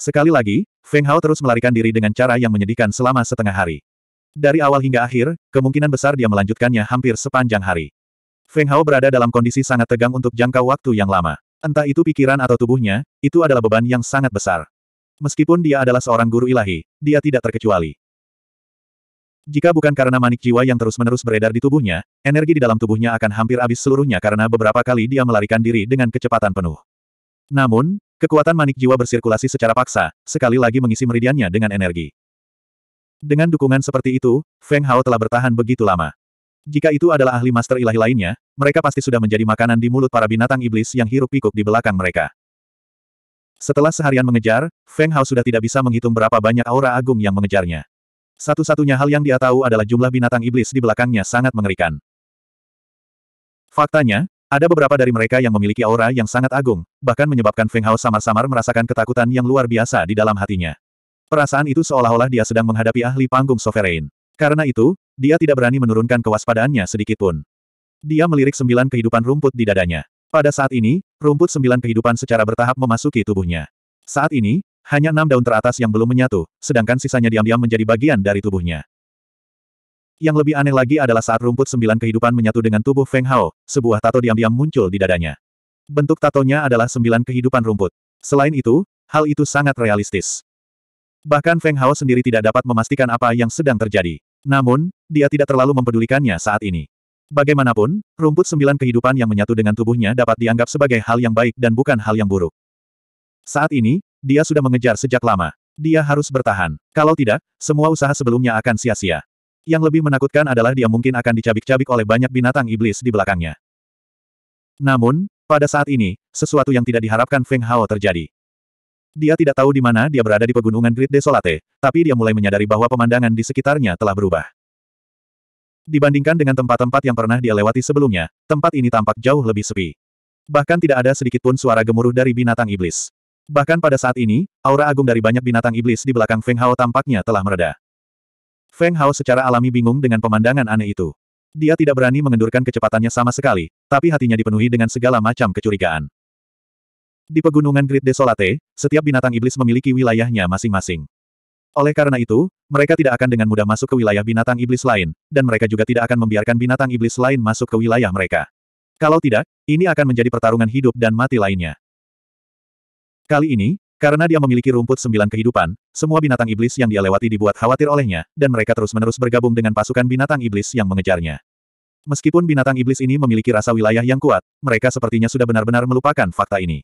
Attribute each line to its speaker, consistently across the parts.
Speaker 1: Sekali lagi, Feng Hao terus melarikan diri dengan cara yang menyedihkan selama setengah hari. Dari awal hingga akhir, kemungkinan besar dia melanjutkannya hampir sepanjang hari. Feng Hao berada dalam kondisi sangat tegang untuk jangka waktu yang lama. Entah itu pikiran atau tubuhnya, itu adalah beban yang sangat besar. Meskipun dia adalah seorang guru ilahi, dia tidak terkecuali. Jika bukan karena manik jiwa yang terus-menerus beredar di tubuhnya, energi di dalam tubuhnya akan hampir habis seluruhnya karena beberapa kali dia melarikan diri dengan kecepatan penuh. Namun, kekuatan manik jiwa bersirkulasi secara paksa, sekali lagi mengisi meridiannya dengan energi. Dengan dukungan seperti itu, Feng Hao telah bertahan begitu lama. Jika itu adalah ahli master ilahi lainnya, mereka pasti sudah menjadi makanan di mulut para binatang iblis yang hirup pikuk di belakang mereka. Setelah seharian mengejar, Feng Hao sudah tidak bisa menghitung berapa banyak aura agung yang mengejarnya. Satu-satunya hal yang dia tahu adalah jumlah binatang iblis di belakangnya sangat mengerikan. Faktanya, ada beberapa dari mereka yang memiliki aura yang sangat agung, bahkan menyebabkan Feng Hao samar-samar merasakan ketakutan yang luar biasa di dalam hatinya. Perasaan itu seolah-olah dia sedang menghadapi ahli panggung sovereign. Karena itu, dia tidak berani menurunkan kewaspadaannya sedikitpun. Dia melirik sembilan kehidupan rumput di dadanya. Pada saat ini, rumput sembilan kehidupan secara bertahap memasuki tubuhnya. Saat ini, hanya enam daun teratas yang belum menyatu, sedangkan sisanya diam-diam menjadi bagian dari tubuhnya. Yang lebih aneh lagi adalah saat rumput sembilan kehidupan menyatu dengan tubuh Feng Hao, sebuah tato diam-diam muncul di dadanya. Bentuk tatonya adalah sembilan kehidupan rumput. Selain itu, hal itu sangat realistis. Bahkan Feng Hao sendiri tidak dapat memastikan apa yang sedang terjadi. Namun, dia tidak terlalu mempedulikannya saat ini. Bagaimanapun, rumput sembilan kehidupan yang menyatu dengan tubuhnya dapat dianggap sebagai hal yang baik dan bukan hal yang buruk. Saat ini, dia sudah mengejar sejak lama. Dia harus bertahan. Kalau tidak, semua usaha sebelumnya akan sia-sia. Yang lebih menakutkan adalah dia mungkin akan dicabik-cabik oleh banyak binatang iblis di belakangnya. Namun, pada saat ini, sesuatu yang tidak diharapkan Feng Hao terjadi. Dia tidak tahu di mana dia berada di pegunungan Great Desolate, tapi dia mulai menyadari bahwa pemandangan di sekitarnya telah berubah. Dibandingkan dengan tempat-tempat yang pernah dia lewati sebelumnya, tempat ini tampak jauh lebih sepi. Bahkan tidak ada sedikitpun suara gemuruh dari binatang iblis. Bahkan pada saat ini, aura agung dari banyak binatang iblis di belakang Feng Hao tampaknya telah mereda. Feng Hao secara alami bingung dengan pemandangan aneh itu. Dia tidak berani mengendurkan kecepatannya sama sekali, tapi hatinya dipenuhi dengan segala macam kecurigaan. Di pegunungan Great Desolate, setiap binatang iblis memiliki wilayahnya masing-masing. Oleh karena itu, mereka tidak akan dengan mudah masuk ke wilayah binatang iblis lain, dan mereka juga tidak akan membiarkan binatang iblis lain masuk ke wilayah mereka. Kalau tidak, ini akan menjadi pertarungan hidup dan mati lainnya. Kali ini, karena dia memiliki rumput sembilan kehidupan, semua binatang iblis yang dia lewati dibuat khawatir olehnya, dan mereka terus-menerus bergabung dengan pasukan binatang iblis yang mengejarnya. Meskipun binatang iblis ini memiliki rasa wilayah yang kuat, mereka sepertinya sudah benar-benar melupakan fakta ini.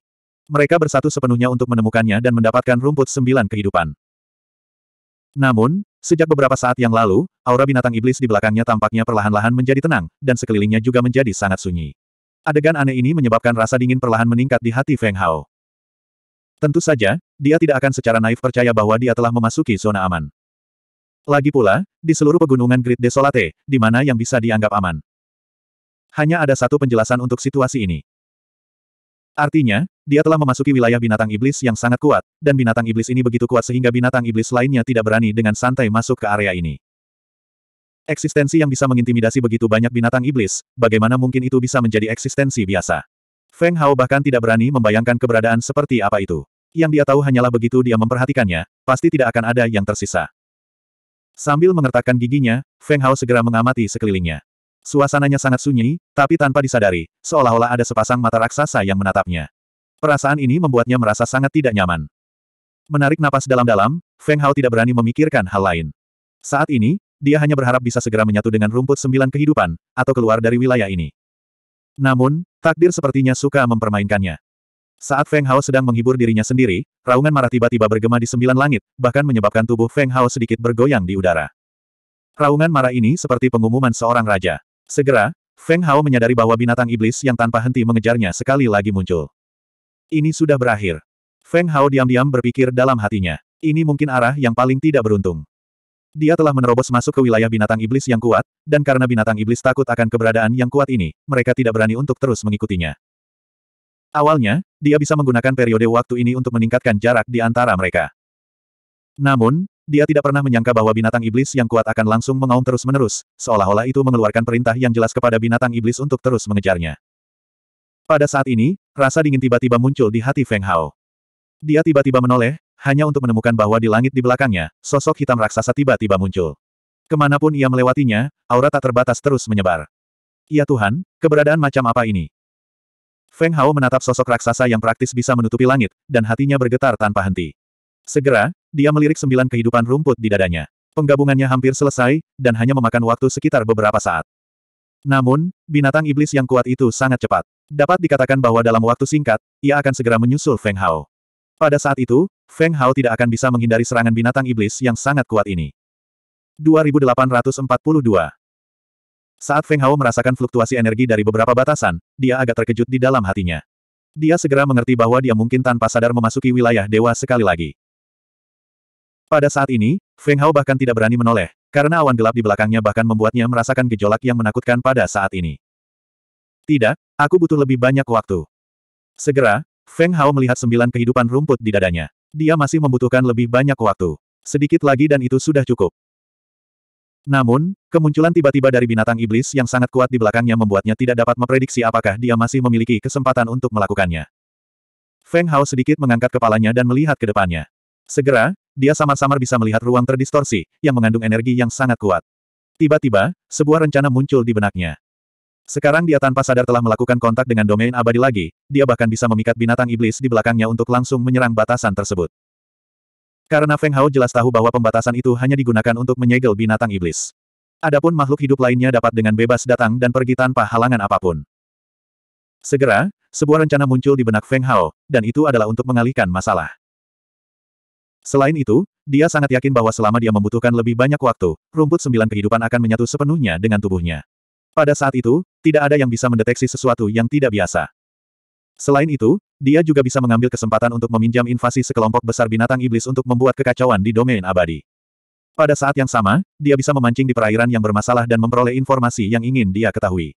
Speaker 1: Mereka bersatu sepenuhnya untuk menemukannya dan mendapatkan rumput sembilan kehidupan. Namun, sejak beberapa saat yang lalu, aura binatang iblis di belakangnya tampaknya perlahan-lahan menjadi tenang, dan sekelilingnya juga menjadi sangat sunyi. Adegan aneh ini menyebabkan rasa dingin perlahan meningkat di hati Feng Hao. Tentu saja, dia tidak akan secara naif percaya bahwa dia telah memasuki zona aman. Lagi pula, di seluruh pegunungan Great Desolate, di mana yang bisa dianggap aman? Hanya ada satu penjelasan untuk situasi ini. Artinya, dia telah memasuki wilayah binatang iblis yang sangat kuat, dan binatang iblis ini begitu kuat sehingga binatang iblis lainnya tidak berani dengan santai masuk ke area ini. Eksistensi yang bisa mengintimidasi begitu banyak binatang iblis, bagaimana mungkin itu bisa menjadi eksistensi biasa? Feng Hao bahkan tidak berani membayangkan keberadaan seperti apa itu. Yang dia tahu hanyalah begitu dia memperhatikannya, pasti tidak akan ada yang tersisa. Sambil mengertakkan giginya, Feng Hao segera mengamati sekelilingnya. Suasananya sangat sunyi, tapi tanpa disadari, seolah-olah ada sepasang mata raksasa yang menatapnya. Perasaan ini membuatnya merasa sangat tidak nyaman. Menarik napas dalam-dalam, Feng Hao tidak berani memikirkan hal lain. Saat ini, dia hanya berharap bisa segera menyatu dengan rumput sembilan kehidupan, atau keluar dari wilayah ini. Namun, takdir sepertinya suka mempermainkannya. Saat Feng Hao sedang menghibur dirinya sendiri, raungan marah tiba-tiba bergema di sembilan langit, bahkan menyebabkan tubuh Feng Hao sedikit bergoyang di udara. Raungan marah ini seperti pengumuman seorang raja. Segera, Feng Hao menyadari bahwa binatang iblis yang tanpa henti mengejarnya sekali lagi muncul. Ini sudah berakhir. Feng Hao diam-diam berpikir dalam hatinya. Ini mungkin arah yang paling tidak beruntung. Dia telah menerobos masuk ke wilayah binatang iblis yang kuat, dan karena binatang iblis takut akan keberadaan yang kuat ini, mereka tidak berani untuk terus mengikutinya. Awalnya, dia bisa menggunakan periode waktu ini untuk meningkatkan jarak di antara mereka. Namun, dia tidak pernah menyangka bahwa binatang iblis yang kuat akan langsung mengaum terus-menerus, seolah-olah itu mengeluarkan perintah yang jelas kepada binatang iblis untuk terus mengejarnya. Pada saat ini, rasa dingin tiba-tiba muncul di hati Feng Hao. Dia tiba-tiba menoleh, hanya untuk menemukan bahwa di langit di belakangnya, sosok hitam raksasa tiba-tiba muncul. Kemanapun ia melewatinya, aura tak terbatas terus menyebar. Ya Tuhan, keberadaan macam apa ini? Feng Hao menatap sosok raksasa yang praktis bisa menutupi langit, dan hatinya bergetar tanpa henti. Segera, dia melirik sembilan kehidupan rumput di dadanya. Penggabungannya hampir selesai, dan hanya memakan waktu sekitar beberapa saat. Namun, binatang iblis yang kuat itu sangat cepat. Dapat dikatakan bahwa dalam waktu singkat, ia akan segera menyusul Feng Hao. Pada saat itu, Feng Hao tidak akan bisa menghindari serangan binatang iblis yang sangat kuat ini. 2842 Saat Feng Hao merasakan fluktuasi energi dari beberapa batasan, dia agak terkejut di dalam hatinya. Dia segera mengerti bahwa dia mungkin tanpa sadar memasuki wilayah dewa sekali lagi. Pada saat ini, Feng Hao bahkan tidak berani menoleh, karena awan gelap di belakangnya bahkan membuatnya merasakan gejolak yang menakutkan pada saat ini. Tidak, aku butuh lebih banyak waktu. Segera, Feng Hao melihat sembilan kehidupan rumput di dadanya. Dia masih membutuhkan lebih banyak waktu. Sedikit lagi dan itu sudah cukup. Namun, kemunculan tiba-tiba dari binatang iblis yang sangat kuat di belakangnya membuatnya tidak dapat memprediksi apakah dia masih memiliki kesempatan untuk melakukannya. Feng Hao sedikit mengangkat kepalanya dan melihat ke depannya. Segera, dia samar-samar bisa melihat ruang terdistorsi, yang mengandung energi yang sangat kuat. Tiba-tiba, sebuah rencana muncul di benaknya. Sekarang dia tanpa sadar telah melakukan kontak dengan domain abadi lagi, dia bahkan bisa memikat binatang iblis di belakangnya untuk langsung menyerang batasan tersebut. Karena Feng Hao jelas tahu bahwa pembatasan itu hanya digunakan untuk menyegel binatang iblis. Adapun makhluk hidup lainnya dapat dengan bebas datang dan pergi tanpa halangan apapun. Segera, sebuah rencana muncul di benak Feng Hao, dan itu adalah untuk mengalihkan masalah. Selain itu, dia sangat yakin bahwa selama dia membutuhkan lebih banyak waktu, rumput sembilan kehidupan akan menyatu sepenuhnya dengan tubuhnya. Pada saat itu, tidak ada yang bisa mendeteksi sesuatu yang tidak biasa. Selain itu, dia juga bisa mengambil kesempatan untuk meminjam invasi sekelompok besar binatang iblis untuk membuat kekacauan di domain abadi. Pada saat yang sama, dia bisa memancing di perairan yang bermasalah dan memperoleh informasi yang ingin dia ketahui.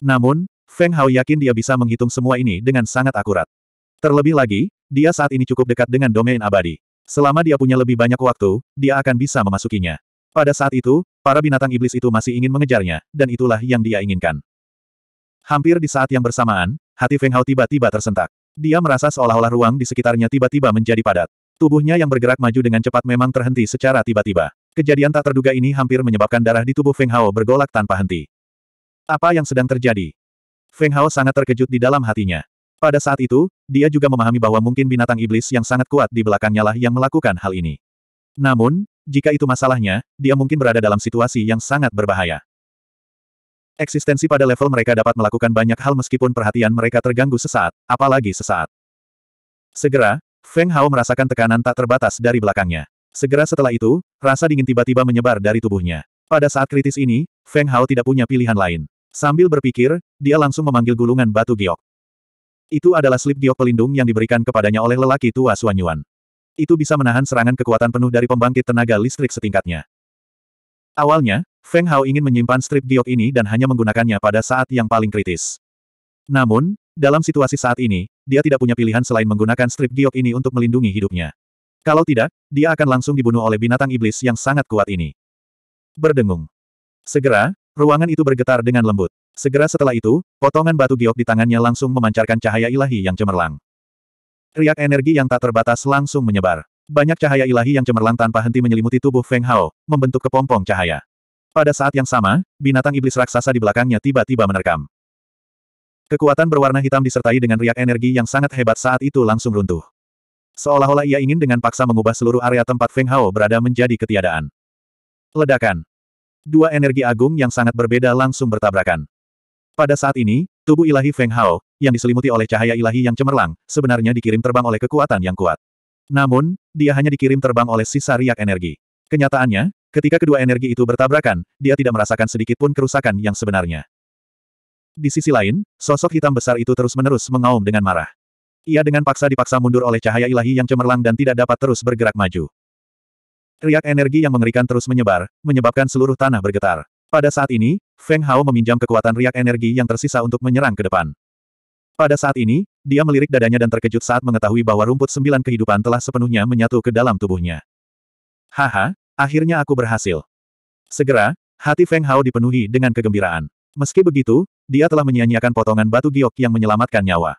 Speaker 1: Namun, Feng Hao yakin dia bisa menghitung semua ini dengan sangat akurat. Terlebih lagi, dia saat ini cukup dekat dengan domain abadi. Selama dia punya lebih banyak waktu, dia akan bisa memasukinya. Pada saat itu, Para binatang iblis itu masih ingin mengejarnya, dan itulah yang dia inginkan. Hampir di saat yang bersamaan, hati Feng Hao tiba-tiba tersentak. Dia merasa seolah-olah ruang di sekitarnya tiba-tiba menjadi padat. Tubuhnya yang bergerak maju dengan cepat memang terhenti secara tiba-tiba. Kejadian tak terduga ini hampir menyebabkan darah di tubuh Feng Hao bergolak tanpa henti. Apa yang sedang terjadi? Feng Hao sangat terkejut di dalam hatinya. Pada saat itu, dia juga memahami bahwa mungkin binatang iblis yang sangat kuat di belakangnya lah yang melakukan hal ini. Namun, jika itu masalahnya, dia mungkin berada dalam situasi yang sangat berbahaya. Eksistensi pada level mereka dapat melakukan banyak hal meskipun perhatian mereka terganggu sesaat, apalagi sesaat. Segera, Feng Hao merasakan tekanan tak terbatas dari belakangnya. Segera setelah itu, rasa dingin tiba-tiba menyebar dari tubuhnya. Pada saat kritis ini, Feng Hao tidak punya pilihan lain. Sambil berpikir, dia langsung memanggil gulungan batu giok. Itu adalah slip giok pelindung yang diberikan kepadanya oleh lelaki tua Suanyuan itu bisa menahan serangan kekuatan penuh dari pembangkit tenaga listrik setingkatnya. Awalnya, Feng Hao ingin menyimpan strip giok ini dan hanya menggunakannya pada saat yang paling kritis. Namun, dalam situasi saat ini, dia tidak punya pilihan selain menggunakan strip giok ini untuk melindungi hidupnya. Kalau tidak, dia akan langsung dibunuh oleh binatang iblis yang sangat kuat ini. Berdengung. Segera, ruangan itu bergetar dengan lembut. Segera setelah itu, potongan batu giok di tangannya langsung memancarkan cahaya ilahi yang cemerlang. Riak energi yang tak terbatas langsung menyebar. Banyak cahaya ilahi yang cemerlang tanpa henti menyelimuti tubuh Feng Hao, membentuk kepompong cahaya. Pada saat yang sama, binatang iblis raksasa di belakangnya tiba-tiba menerkam. Kekuatan berwarna hitam disertai dengan riak energi yang sangat hebat saat itu langsung runtuh. Seolah-olah ia ingin dengan paksa mengubah seluruh area tempat Feng Hao berada menjadi ketiadaan. Ledakan. Dua energi agung yang sangat berbeda langsung bertabrakan. Pada saat ini, Tubuh ilahi Feng Hao, yang diselimuti oleh cahaya ilahi yang cemerlang, sebenarnya dikirim terbang oleh kekuatan yang kuat. Namun, dia hanya dikirim terbang oleh sisa riak energi. Kenyataannya, ketika kedua energi itu bertabrakan, dia tidak merasakan sedikit pun kerusakan yang sebenarnya. Di sisi lain, sosok hitam besar itu terus-menerus mengaum dengan marah. Ia dengan paksa dipaksa mundur oleh cahaya ilahi yang cemerlang dan tidak dapat terus bergerak maju. Riak energi yang mengerikan terus menyebar, menyebabkan seluruh tanah bergetar. Pada saat ini, Feng Hao meminjam kekuatan riak energi yang tersisa untuk menyerang ke depan. Pada saat ini, dia melirik dadanya dan terkejut saat mengetahui bahwa rumput sembilan kehidupan telah sepenuhnya menyatu ke dalam tubuhnya. Haha, akhirnya aku berhasil. Segera, hati Feng Hao dipenuhi dengan kegembiraan. Meski begitu, dia telah menyia-nyiakan potongan batu giok yang menyelamatkan nyawa.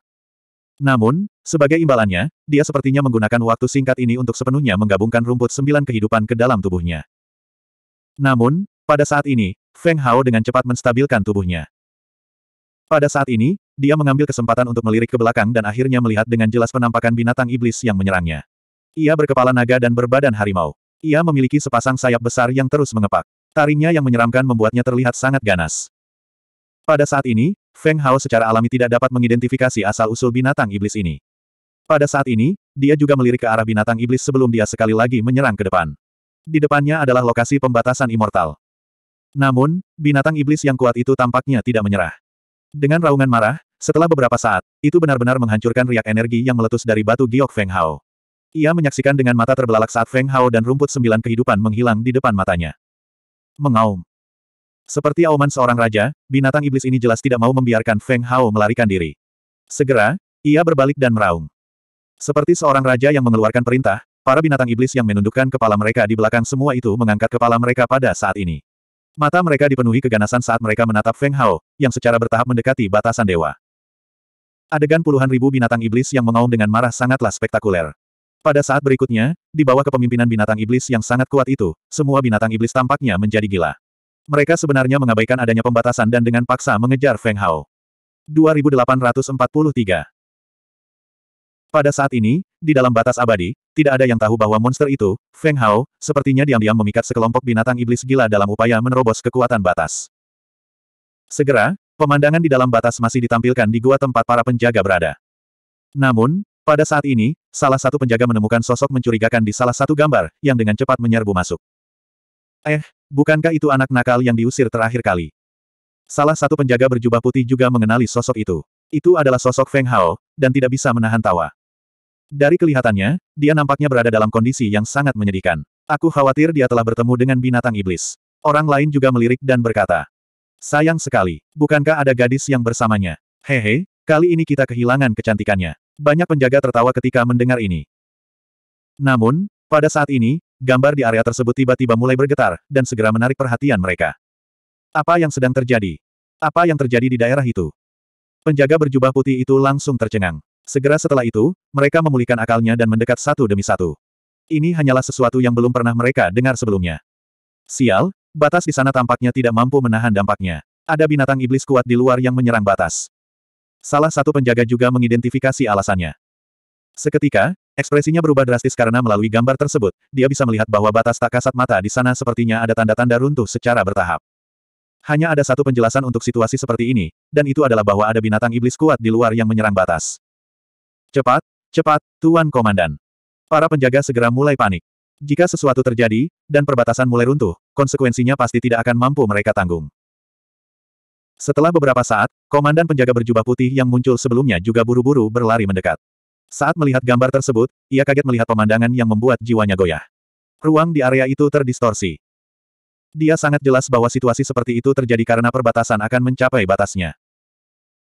Speaker 1: Namun, sebagai imbalannya, dia sepertinya menggunakan waktu singkat ini untuk sepenuhnya menggabungkan rumput sembilan kehidupan ke dalam tubuhnya. Namun, pada saat ini, Feng Hao dengan cepat menstabilkan tubuhnya. Pada saat ini, dia mengambil kesempatan untuk melirik ke belakang dan akhirnya melihat dengan jelas penampakan binatang iblis yang menyerangnya. Ia berkepala naga dan berbadan harimau. Ia memiliki sepasang sayap besar yang terus mengepak. Taringnya yang menyeramkan membuatnya terlihat sangat ganas. Pada saat ini, Feng Hao secara alami tidak dapat mengidentifikasi asal-usul binatang iblis ini. Pada saat ini, dia juga melirik ke arah binatang iblis sebelum dia sekali lagi menyerang ke depan. Di depannya adalah lokasi pembatasan immortal. Namun, binatang iblis yang kuat itu tampaknya tidak menyerah. Dengan raungan marah, setelah beberapa saat, itu benar-benar menghancurkan riak energi yang meletus dari batu giok Feng Hao. Ia menyaksikan dengan mata terbelalak saat Feng Hao dan rumput sembilan kehidupan menghilang di depan matanya. Mengaum. Seperti auman seorang raja, binatang iblis ini jelas tidak mau membiarkan Feng Hao melarikan diri. Segera, ia berbalik dan meraung. Seperti seorang raja yang mengeluarkan perintah, para binatang iblis yang menundukkan kepala mereka di belakang semua itu mengangkat kepala mereka pada saat ini. Mata mereka dipenuhi keganasan saat mereka menatap Feng Hao, yang secara bertahap mendekati batasan dewa. Adegan puluhan ribu binatang iblis yang mengaum dengan marah sangatlah spektakuler. Pada saat berikutnya, di bawah kepemimpinan binatang iblis yang sangat kuat itu, semua binatang iblis tampaknya menjadi gila. Mereka sebenarnya mengabaikan adanya pembatasan dan dengan paksa mengejar Feng Hao. 2843 pada saat ini, di dalam batas abadi, tidak ada yang tahu bahwa monster itu, Feng Hao, sepertinya diam-diam memikat sekelompok binatang iblis gila dalam upaya menerobos kekuatan batas. Segera, pemandangan di dalam batas masih ditampilkan di gua tempat para penjaga berada. Namun, pada saat ini, salah satu penjaga menemukan sosok mencurigakan di salah satu gambar, yang dengan cepat menyerbu masuk. Eh, bukankah itu anak nakal yang diusir terakhir kali? Salah satu penjaga berjubah putih juga mengenali sosok itu. Itu adalah sosok Feng Hao, dan tidak bisa menahan tawa. Dari kelihatannya, dia nampaknya berada dalam kondisi yang sangat menyedihkan. Aku khawatir dia telah bertemu dengan binatang iblis. Orang lain juga melirik dan berkata, Sayang sekali, bukankah ada gadis yang bersamanya? Hehe, kali ini kita kehilangan kecantikannya. Banyak penjaga tertawa ketika mendengar ini. Namun, pada saat ini, gambar di area tersebut tiba-tiba mulai bergetar, dan segera menarik perhatian mereka. Apa yang sedang terjadi? Apa yang terjadi di daerah itu? Penjaga berjubah putih itu langsung tercengang. Segera setelah itu, mereka memulihkan akalnya dan mendekat satu demi satu. Ini hanyalah sesuatu yang belum pernah mereka dengar sebelumnya. Sial, batas di sana tampaknya tidak mampu menahan dampaknya. Ada binatang iblis kuat di luar yang menyerang batas. Salah satu penjaga juga mengidentifikasi alasannya. Seketika, ekspresinya berubah drastis karena melalui gambar tersebut, dia bisa melihat bahwa batas tak kasat mata di sana sepertinya ada tanda-tanda runtuh secara bertahap. Hanya ada satu penjelasan untuk situasi seperti ini, dan itu adalah bahwa ada binatang iblis kuat di luar yang menyerang batas. Cepat, cepat, Tuan Komandan. Para penjaga segera mulai panik. Jika sesuatu terjadi, dan perbatasan mulai runtuh, konsekuensinya pasti tidak akan mampu mereka tanggung. Setelah beberapa saat, komandan penjaga berjubah putih yang muncul sebelumnya juga buru-buru berlari mendekat. Saat melihat gambar tersebut, ia kaget melihat pemandangan yang membuat jiwanya goyah. Ruang di area itu terdistorsi. Dia sangat jelas bahwa situasi seperti itu terjadi karena perbatasan akan mencapai batasnya.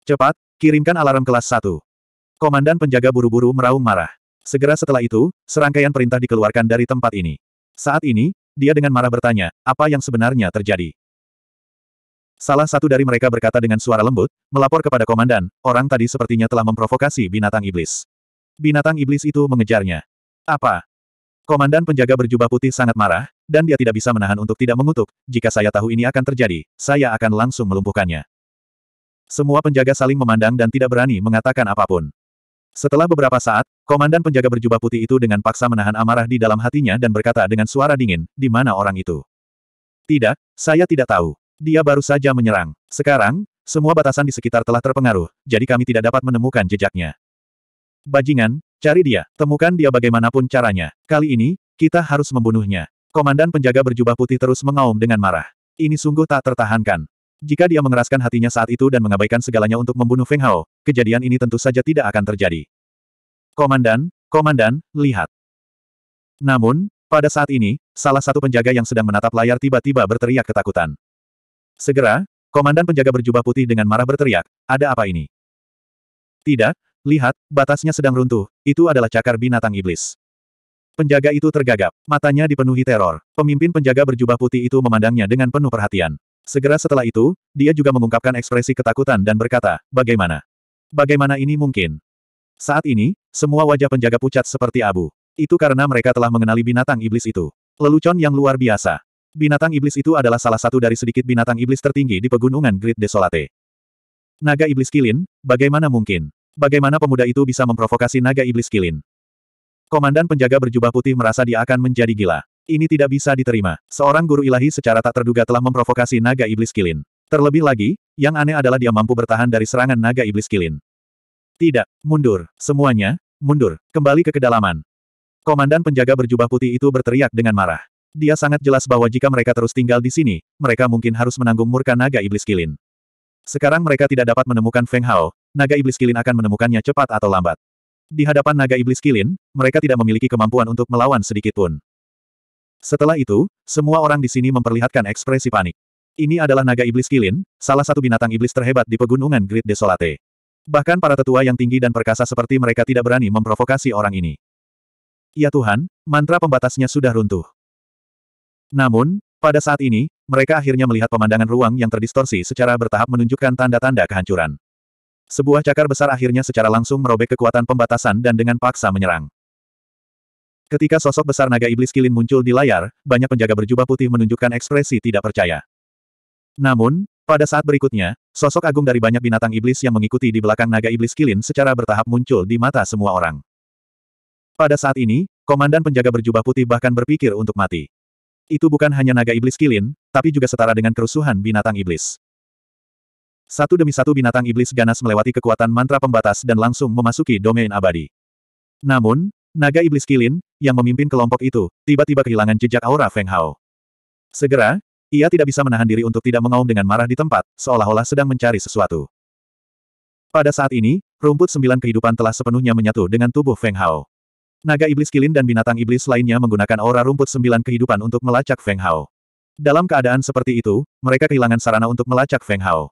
Speaker 1: Cepat, kirimkan alarm kelas 1. Komandan penjaga buru-buru meraung marah. Segera setelah itu, serangkaian perintah dikeluarkan dari tempat ini. Saat ini, dia dengan marah bertanya, apa yang sebenarnya terjadi? Salah satu dari mereka berkata dengan suara lembut, melapor kepada komandan, orang tadi sepertinya telah memprovokasi binatang iblis. Binatang iblis itu mengejarnya. Apa? Komandan penjaga berjubah putih sangat marah, dan dia tidak bisa menahan untuk tidak mengutuk, jika saya tahu ini akan terjadi, saya akan langsung melumpuhkannya. Semua penjaga saling memandang dan tidak berani mengatakan apapun. Setelah beberapa saat, komandan penjaga berjubah putih itu dengan paksa menahan amarah di dalam hatinya dan berkata dengan suara dingin, di mana orang itu? Tidak, saya tidak tahu. Dia baru saja menyerang. Sekarang, semua batasan di sekitar telah terpengaruh, jadi kami tidak dapat menemukan jejaknya. Bajingan, cari dia, temukan dia bagaimanapun caranya. Kali ini, kita harus membunuhnya. Komandan penjaga berjubah putih terus mengaum dengan marah. Ini sungguh tak tertahankan. Jika dia mengeraskan hatinya saat itu dan mengabaikan segalanya untuk membunuh Feng Hao, kejadian ini tentu saja tidak akan terjadi. Komandan, komandan, lihat. Namun, pada saat ini, salah satu penjaga yang sedang menatap layar tiba-tiba berteriak ketakutan. Segera, komandan penjaga berjubah putih dengan marah berteriak, ada apa ini? Tidak, lihat, batasnya sedang runtuh, itu adalah cakar binatang iblis. Penjaga itu tergagap, matanya dipenuhi teror. Pemimpin penjaga berjubah putih itu memandangnya dengan penuh perhatian. Segera setelah itu, dia juga mengungkapkan ekspresi ketakutan dan berkata, bagaimana? Bagaimana ini mungkin? Saat ini, semua wajah penjaga pucat seperti abu. Itu karena mereka telah mengenali binatang iblis itu. Lelucon yang luar biasa. Binatang iblis itu adalah salah satu dari sedikit binatang iblis tertinggi di pegunungan Great Desolate. Naga iblis kilin, bagaimana mungkin? Bagaimana pemuda itu bisa memprovokasi naga iblis kilin? Komandan penjaga berjubah putih merasa dia akan menjadi gila. Ini tidak bisa diterima. Seorang guru ilahi secara tak terduga telah memprovokasi naga iblis kilin. Terlebih lagi, yang aneh adalah dia mampu bertahan dari serangan naga iblis kilin. Tidak, mundur, semuanya, mundur, kembali ke kedalaman. Komandan penjaga berjubah putih itu berteriak dengan marah. Dia sangat jelas bahwa jika mereka terus tinggal di sini, mereka mungkin harus menanggung murka naga iblis kilin. Sekarang mereka tidak dapat menemukan Feng Hao, naga iblis kilin akan menemukannya cepat atau lambat. Di hadapan naga iblis kilin, mereka tidak memiliki kemampuan untuk melawan sedikitpun. Setelah itu, semua orang di sini memperlihatkan ekspresi panik. Ini adalah naga iblis kilin, salah satu binatang iblis terhebat di pegunungan Great Desolate. Bahkan para tetua yang tinggi dan perkasa seperti mereka tidak berani memprovokasi orang ini. Ya Tuhan, mantra pembatasnya sudah runtuh. Namun, pada saat ini, mereka akhirnya melihat pemandangan ruang yang terdistorsi secara bertahap menunjukkan tanda-tanda kehancuran. Sebuah cakar besar akhirnya secara langsung merobek kekuatan pembatasan dan dengan paksa menyerang. Ketika sosok besar naga iblis kilin muncul di layar, banyak penjaga berjubah putih menunjukkan ekspresi tidak percaya. Namun, pada saat berikutnya, sosok agung dari banyak binatang iblis yang mengikuti di belakang naga iblis kilin secara bertahap muncul di mata semua orang. Pada saat ini, komandan penjaga berjubah putih bahkan berpikir untuk mati. Itu bukan hanya naga iblis kilin, tapi juga setara dengan kerusuhan binatang iblis. Satu demi satu binatang iblis ganas melewati kekuatan mantra pembatas dan langsung memasuki domain abadi. Namun, naga iblis kilin, yang memimpin kelompok itu, tiba-tiba kehilangan jejak aura Feng Hao. Segera, ia tidak bisa menahan diri untuk tidak mengaum dengan marah di tempat, seolah-olah sedang mencari sesuatu. Pada saat ini, rumput sembilan kehidupan telah sepenuhnya menyatu dengan tubuh Feng Hao. Naga iblis kilin dan binatang iblis lainnya menggunakan aura rumput sembilan kehidupan untuk melacak Feng Hao. Dalam keadaan seperti itu, mereka kehilangan sarana untuk melacak Feng Hao.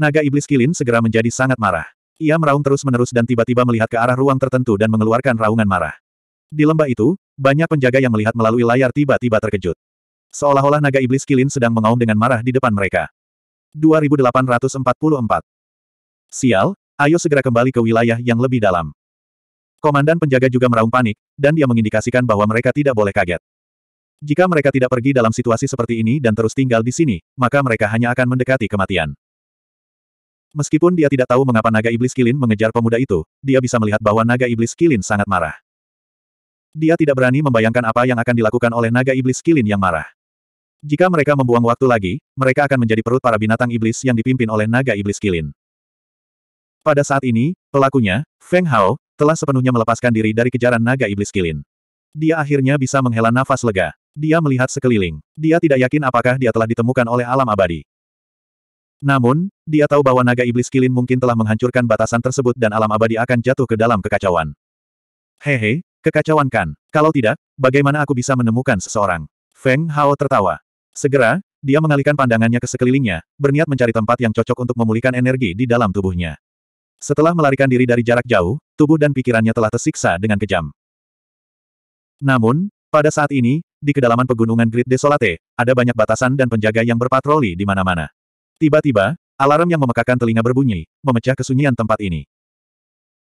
Speaker 1: Naga iblis kilin segera menjadi sangat marah. Ia meraung terus-menerus dan tiba-tiba melihat ke arah ruang tertentu dan mengeluarkan raungan marah. Di lembah itu, banyak penjaga yang melihat melalui layar tiba-tiba terkejut. Seolah-olah naga iblis kilin sedang mengaum dengan marah di depan mereka. 2844 Sial, ayo segera kembali ke wilayah yang lebih dalam. Komandan penjaga juga meraung panik, dan dia mengindikasikan bahwa mereka tidak boleh kaget. Jika mereka tidak pergi dalam situasi seperti ini dan terus tinggal di sini, maka mereka hanya akan mendekati kematian. Meskipun dia tidak tahu mengapa naga iblis kilin mengejar pemuda itu, dia bisa melihat bahwa naga iblis kilin sangat marah. Dia tidak berani membayangkan apa yang akan dilakukan oleh naga iblis kilin yang marah. Jika mereka membuang waktu lagi, mereka akan menjadi perut para binatang iblis yang dipimpin oleh naga iblis kilin. Pada saat ini, pelakunya, Feng Hao, telah sepenuhnya melepaskan diri dari kejaran naga iblis kilin. Dia akhirnya bisa menghela nafas lega. Dia melihat sekeliling. Dia tidak yakin apakah dia telah ditemukan oleh alam abadi. Namun, dia tahu bahwa naga iblis kilin mungkin telah menghancurkan batasan tersebut dan alam abadi akan jatuh ke dalam kekacauan. Hehe, Kekacauan kan? Kalau tidak, bagaimana aku bisa menemukan seseorang? Feng Hao tertawa. Segera, dia mengalihkan pandangannya ke sekelilingnya, berniat mencari tempat yang cocok untuk memulihkan energi di dalam tubuhnya. Setelah melarikan diri dari jarak jauh, tubuh dan pikirannya telah tersiksa dengan kejam. Namun, pada saat ini, di kedalaman pegunungan Great Desolate, ada banyak batasan dan penjaga yang berpatroli di mana-mana. Tiba-tiba, alarm yang memekakan telinga berbunyi, memecah kesunyian tempat ini.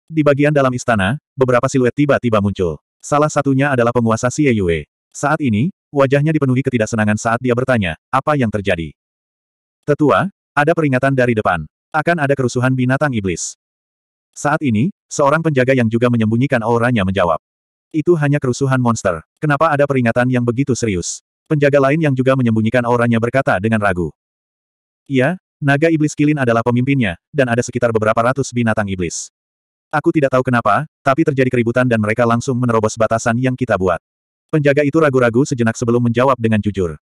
Speaker 1: Di bagian dalam istana, beberapa siluet tiba-tiba muncul. Salah satunya adalah penguasa Xie Yue. Saat ini, wajahnya dipenuhi ketidaksenangan saat dia bertanya, apa yang terjadi? Tetua, ada peringatan dari depan. Akan ada kerusuhan binatang iblis. Saat ini, seorang penjaga yang juga menyembunyikan auranya menjawab. Itu hanya kerusuhan monster. Kenapa ada peringatan yang begitu serius? Penjaga lain yang juga menyembunyikan auranya berkata dengan ragu. Iya, naga iblis kilin adalah pemimpinnya, dan ada sekitar beberapa ratus binatang iblis. Aku tidak tahu kenapa, tapi terjadi keributan dan mereka langsung menerobos batasan yang kita buat. Penjaga itu ragu-ragu sejenak sebelum menjawab dengan jujur.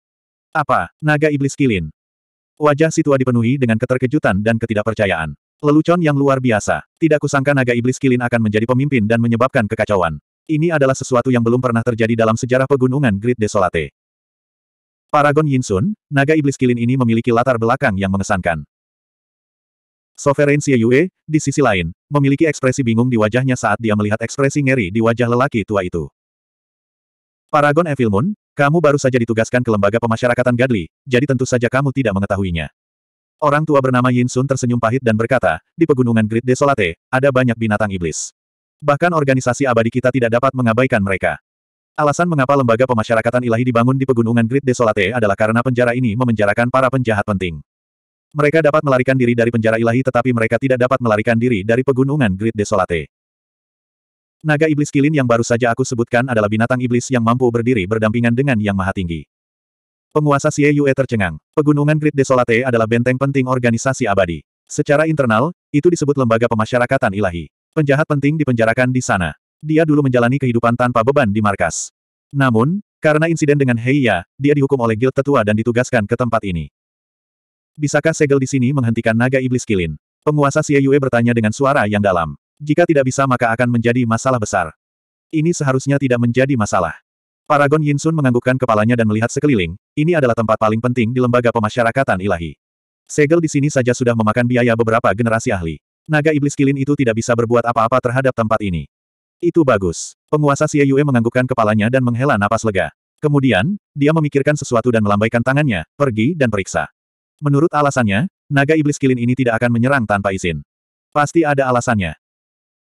Speaker 1: Apa, naga iblis kilin? Wajah si tua dipenuhi dengan keterkejutan dan ketidakpercayaan. Lelucon yang luar biasa. Tidak kusangka naga iblis kilin akan menjadi pemimpin dan menyebabkan kekacauan. Ini adalah sesuatu yang belum pernah terjadi dalam sejarah pegunungan Great Desolate. Paragon Yinsun, naga iblis kilin ini memiliki latar belakang yang mengesankan. Sovereign Yue, di sisi lain, memiliki ekspresi bingung di wajahnya saat dia melihat ekspresi ngeri di wajah lelaki tua itu. Paragon Evil Moon, kamu baru saja ditugaskan ke lembaga pemasyarakatan Gadli, jadi tentu saja kamu tidak mengetahuinya. Orang tua bernama Yin Sun tersenyum pahit dan berkata, di pegunungan Great Desolate, ada banyak binatang iblis. Bahkan organisasi abadi kita tidak dapat mengabaikan mereka. Alasan mengapa lembaga pemasyarakatan ilahi dibangun di pegunungan Great Desolate adalah karena penjara ini memenjarakan para penjahat penting. Mereka dapat melarikan diri dari penjara ilahi tetapi mereka tidak dapat melarikan diri dari pegunungan Grid Desolate. Naga iblis kilin yang baru saja aku sebutkan adalah binatang iblis yang mampu berdiri berdampingan dengan yang maha tinggi. Penguasa Xie Yue tercengang. Pegunungan Grid Desolate adalah benteng penting organisasi abadi. Secara internal, itu disebut lembaga pemasyarakatan ilahi. Penjahat penting dipenjarakan di sana. Dia dulu menjalani kehidupan tanpa beban di markas. Namun, karena insiden dengan Heiya, dia dihukum oleh guild tetua dan ditugaskan ke tempat ini. Bisakah segel di sini menghentikan naga iblis kilin? Penguasa Xie Yue bertanya dengan suara yang dalam. Jika tidak bisa maka akan menjadi masalah besar. Ini seharusnya tidak menjadi masalah. Paragon Yinsun menganggukkan kepalanya dan melihat sekeliling, ini adalah tempat paling penting di lembaga pemasyarakatan ilahi. Segel di sini saja sudah memakan biaya beberapa generasi ahli. Naga iblis kilin itu tidak bisa berbuat apa-apa terhadap tempat ini. Itu bagus. Penguasa Xie Yue menganggukkan kepalanya dan menghela napas lega. Kemudian, dia memikirkan sesuatu dan melambaikan tangannya, pergi dan periksa. Menurut alasannya, naga iblis kilin ini tidak akan menyerang tanpa izin. Pasti ada alasannya.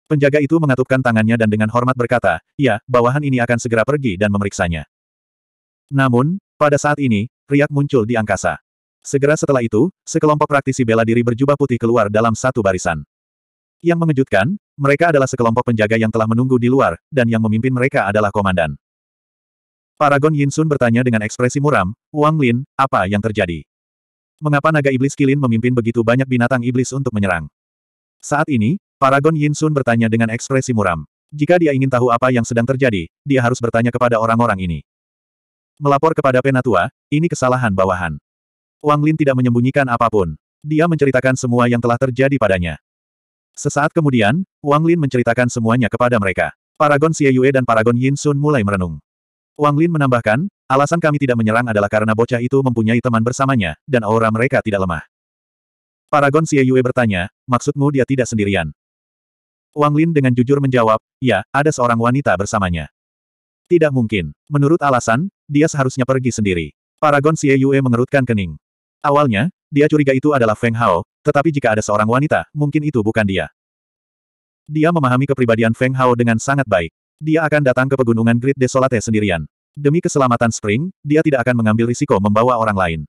Speaker 1: Penjaga itu mengatupkan tangannya dan dengan hormat berkata, ya, bawahan ini akan segera pergi dan memeriksanya. Namun, pada saat ini, riak muncul di angkasa. Segera setelah itu, sekelompok praktisi bela diri berjubah putih keluar dalam satu barisan. Yang mengejutkan, mereka adalah sekelompok penjaga yang telah menunggu di luar, dan yang memimpin mereka adalah komandan. Paragon Yinsun bertanya dengan ekspresi muram, Wang Lin, apa yang terjadi? Mengapa naga iblis Kilin memimpin begitu banyak binatang iblis untuk menyerang? Saat ini, Paragon Yin Sun bertanya dengan ekspresi muram. Jika dia ingin tahu apa yang sedang terjadi, dia harus bertanya kepada orang-orang ini. Melapor kepada Penatua, ini kesalahan bawahan. Wang Lin tidak menyembunyikan apapun. Dia menceritakan semua yang telah terjadi padanya. Sesaat kemudian, Wang Lin menceritakan semuanya kepada mereka. Paragon Xie Yue dan Paragon Yin Sun mulai merenung. Wang Lin menambahkan, alasan kami tidak menyerang adalah karena bocah itu mempunyai teman bersamanya, dan aura mereka tidak lemah. Paragon Xie Yue bertanya, maksudmu dia tidak sendirian? Wang Lin dengan jujur menjawab, ya, ada seorang wanita bersamanya. Tidak mungkin. Menurut alasan, dia seharusnya pergi sendiri. Paragon Xie Yue mengerutkan kening. Awalnya, dia curiga itu adalah Feng Hao, tetapi jika ada seorang wanita, mungkin itu bukan dia. Dia memahami kepribadian Feng Hao dengan sangat baik. Dia akan datang ke pegunungan Great Desolate sendirian. Demi keselamatan Spring, dia tidak akan mengambil risiko membawa orang lain.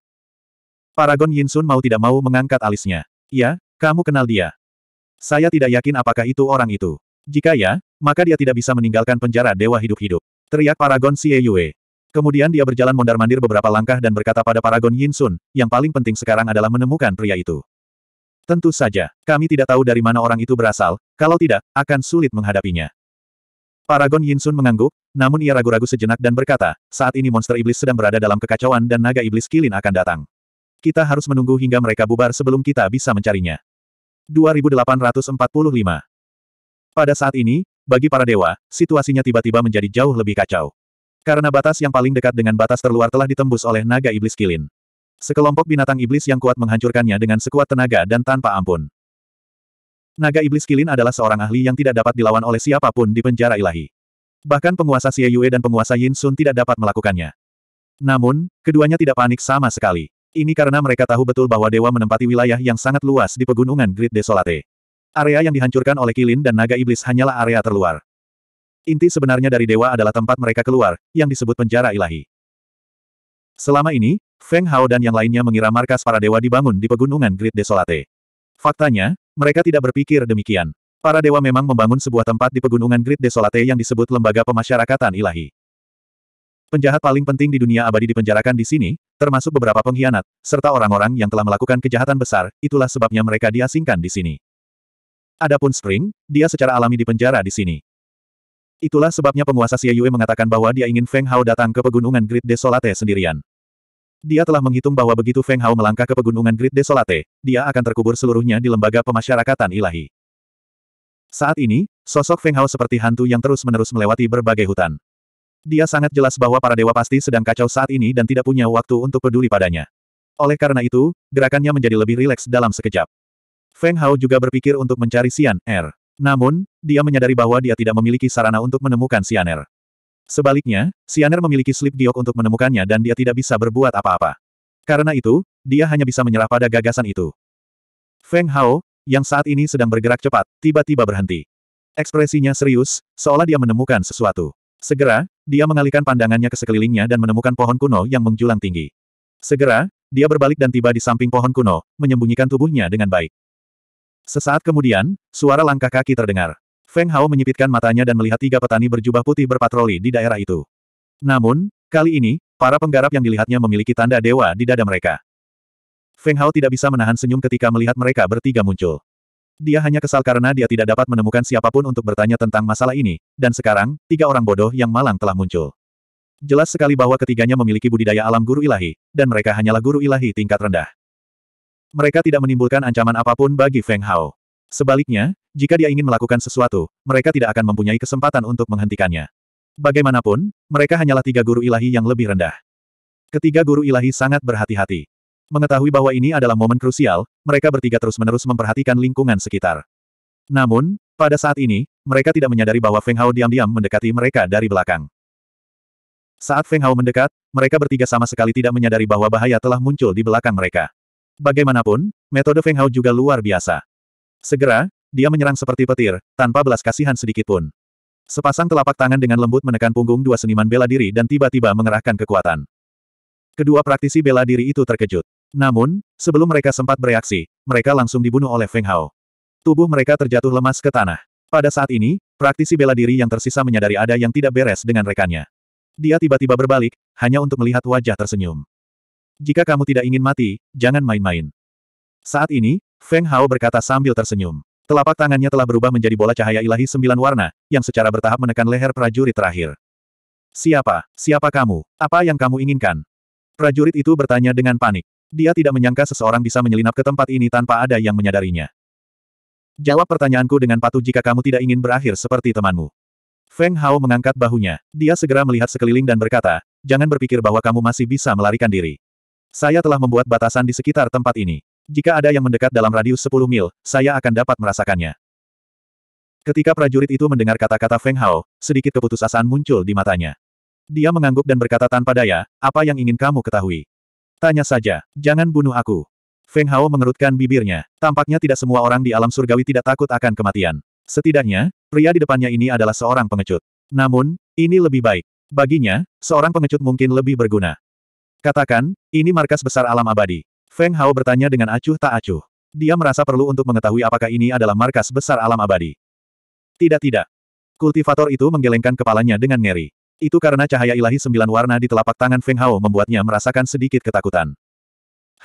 Speaker 1: Paragon Yinsun mau tidak mau mengangkat alisnya. Ya, kamu kenal dia. Saya tidak yakin apakah itu orang itu. Jika ya, maka dia tidak bisa meninggalkan penjara dewa hidup-hidup. Teriak Paragon Xie Yue. Kemudian dia berjalan mondar-mandir beberapa langkah dan berkata pada Paragon Yinsun, yang paling penting sekarang adalah menemukan pria itu. Tentu saja, kami tidak tahu dari mana orang itu berasal, kalau tidak, akan sulit menghadapinya. Paragon Yinsun mengangguk, namun ia ragu-ragu sejenak dan berkata, saat ini monster iblis sedang berada dalam kekacauan dan naga iblis kilin akan datang. Kita harus menunggu hingga mereka bubar sebelum kita bisa mencarinya. 2845 Pada saat ini, bagi para dewa, situasinya tiba-tiba menjadi jauh lebih kacau. Karena batas yang paling dekat dengan batas terluar telah ditembus oleh naga iblis kilin. Sekelompok binatang iblis yang kuat menghancurkannya dengan sekuat tenaga dan tanpa ampun. Naga Iblis Kilin adalah seorang ahli yang tidak dapat dilawan oleh siapapun di penjara ilahi. Bahkan penguasa Xie Yue dan penguasa Yin Sun tidak dapat melakukannya. Namun, keduanya tidak panik sama sekali. Ini karena mereka tahu betul bahwa dewa menempati wilayah yang sangat luas di pegunungan Great Desolate. Area yang dihancurkan oleh Kilin dan Naga Iblis hanyalah area terluar. Inti sebenarnya dari dewa adalah tempat mereka keluar, yang disebut penjara ilahi. Selama ini, Feng Hao dan yang lainnya mengira markas para dewa dibangun di pegunungan Great Desolate. Faktanya, mereka tidak berpikir demikian. Para dewa memang membangun sebuah tempat di pegunungan Grid Desolate yang disebut Lembaga Pemasyarakatan Ilahi. Penjahat paling penting di dunia abadi dipenjarakan di sini, termasuk beberapa pengkhianat, serta orang-orang yang telah melakukan kejahatan besar, itulah sebabnya mereka diasingkan di sini. Adapun Spring, dia secara alami dipenjara di sini. Itulah sebabnya penguasa Xie Yue mengatakan bahwa dia ingin Feng Hao datang ke pegunungan Great Desolate sendirian. Dia telah menghitung bahwa begitu Feng Hao melangkah ke pegunungan Great Desolate, dia akan terkubur seluruhnya di lembaga pemasyarakatan ilahi. Saat ini, sosok Feng Hao seperti hantu yang terus-menerus melewati berbagai hutan. Dia sangat jelas bahwa para dewa pasti sedang kacau saat ini dan tidak punya waktu untuk peduli padanya. Oleh karena itu, gerakannya menjadi lebih rileks dalam sekejap. Feng Hao juga berpikir untuk mencari Xian Er. Namun, dia menyadari bahwa dia tidak memiliki sarana untuk menemukan Xian Er. Sebaliknya, Sianer memiliki slip giok untuk menemukannya dan dia tidak bisa berbuat apa-apa. Karena itu, dia hanya bisa menyerah pada gagasan itu. Feng Hao, yang saat ini sedang bergerak cepat, tiba-tiba berhenti. Ekspresinya serius, seolah dia menemukan sesuatu. Segera, dia mengalihkan pandangannya ke sekelilingnya dan menemukan pohon kuno yang menjulang tinggi. Segera, dia berbalik dan tiba di samping pohon kuno, menyembunyikan tubuhnya dengan baik. Sesaat kemudian, suara langkah kaki terdengar. Feng Hao menyipitkan matanya dan melihat tiga petani berjubah putih berpatroli di daerah itu. Namun, kali ini, para penggarap yang dilihatnya memiliki tanda dewa di dada mereka. Feng Hao tidak bisa menahan senyum ketika melihat mereka bertiga muncul. Dia hanya kesal karena dia tidak dapat menemukan siapapun untuk bertanya tentang masalah ini, dan sekarang, tiga orang bodoh yang malang telah muncul. Jelas sekali bahwa ketiganya memiliki budidaya alam guru ilahi, dan mereka hanyalah guru ilahi tingkat rendah. Mereka tidak menimbulkan ancaman apapun bagi Feng Hao. Sebaliknya, jika dia ingin melakukan sesuatu, mereka tidak akan mempunyai kesempatan untuk menghentikannya. Bagaimanapun, mereka hanyalah tiga guru ilahi yang lebih rendah. Ketiga guru ilahi sangat berhati-hati. Mengetahui bahwa ini adalah momen krusial, mereka bertiga terus-menerus memperhatikan lingkungan sekitar. Namun, pada saat ini, mereka tidak menyadari bahwa Feng Hao diam-diam mendekati mereka dari belakang. Saat Feng Hao mendekat, mereka bertiga sama sekali tidak menyadari bahwa bahaya telah muncul di belakang mereka. Bagaimanapun, metode Feng Hao juga luar biasa. Segera, dia menyerang seperti petir, tanpa belas kasihan sedikitpun. Sepasang telapak tangan dengan lembut menekan punggung dua seniman bela diri dan tiba-tiba mengerahkan kekuatan. Kedua praktisi bela diri itu terkejut. Namun, sebelum mereka sempat bereaksi, mereka langsung dibunuh oleh Feng Hao. Tubuh mereka terjatuh lemas ke tanah. Pada saat ini, praktisi bela diri yang tersisa menyadari ada yang tidak beres dengan rekannya. Dia tiba-tiba berbalik, hanya untuk melihat wajah tersenyum. Jika kamu tidak ingin mati, jangan main-main. Saat ini, Feng Hao berkata sambil tersenyum. Telapak tangannya telah berubah menjadi bola cahaya ilahi sembilan warna, yang secara bertahap menekan leher prajurit terakhir. Siapa? Siapa kamu? Apa yang kamu inginkan? Prajurit itu bertanya dengan panik. Dia tidak menyangka seseorang bisa menyelinap ke tempat ini tanpa ada yang menyadarinya. Jawab pertanyaanku dengan patuh jika kamu tidak ingin berakhir seperti temanmu. Feng Hao mengangkat bahunya. Dia segera melihat sekeliling dan berkata, jangan berpikir bahwa kamu masih bisa melarikan diri. Saya telah membuat batasan di sekitar tempat ini. Jika ada yang mendekat dalam radius 10 mil, saya akan dapat merasakannya. Ketika prajurit itu mendengar kata-kata Feng Hao, sedikit keputusasaan muncul di matanya. Dia mengangguk dan berkata tanpa daya, apa yang ingin kamu ketahui? Tanya saja, jangan bunuh aku. Feng Hao mengerutkan bibirnya, tampaknya tidak semua orang di alam surgawi tidak takut akan kematian. Setidaknya, pria di depannya ini adalah seorang pengecut. Namun, ini lebih baik. Baginya, seorang pengecut mungkin lebih berguna. Katakan, ini markas besar alam abadi. Feng Hao bertanya dengan acuh tak acuh. Dia merasa perlu untuk mengetahui apakah ini adalah markas besar alam abadi. Tidak-tidak. Kultivator itu menggelengkan kepalanya dengan ngeri. Itu karena cahaya ilahi sembilan warna di telapak tangan Feng Hao membuatnya merasakan sedikit ketakutan.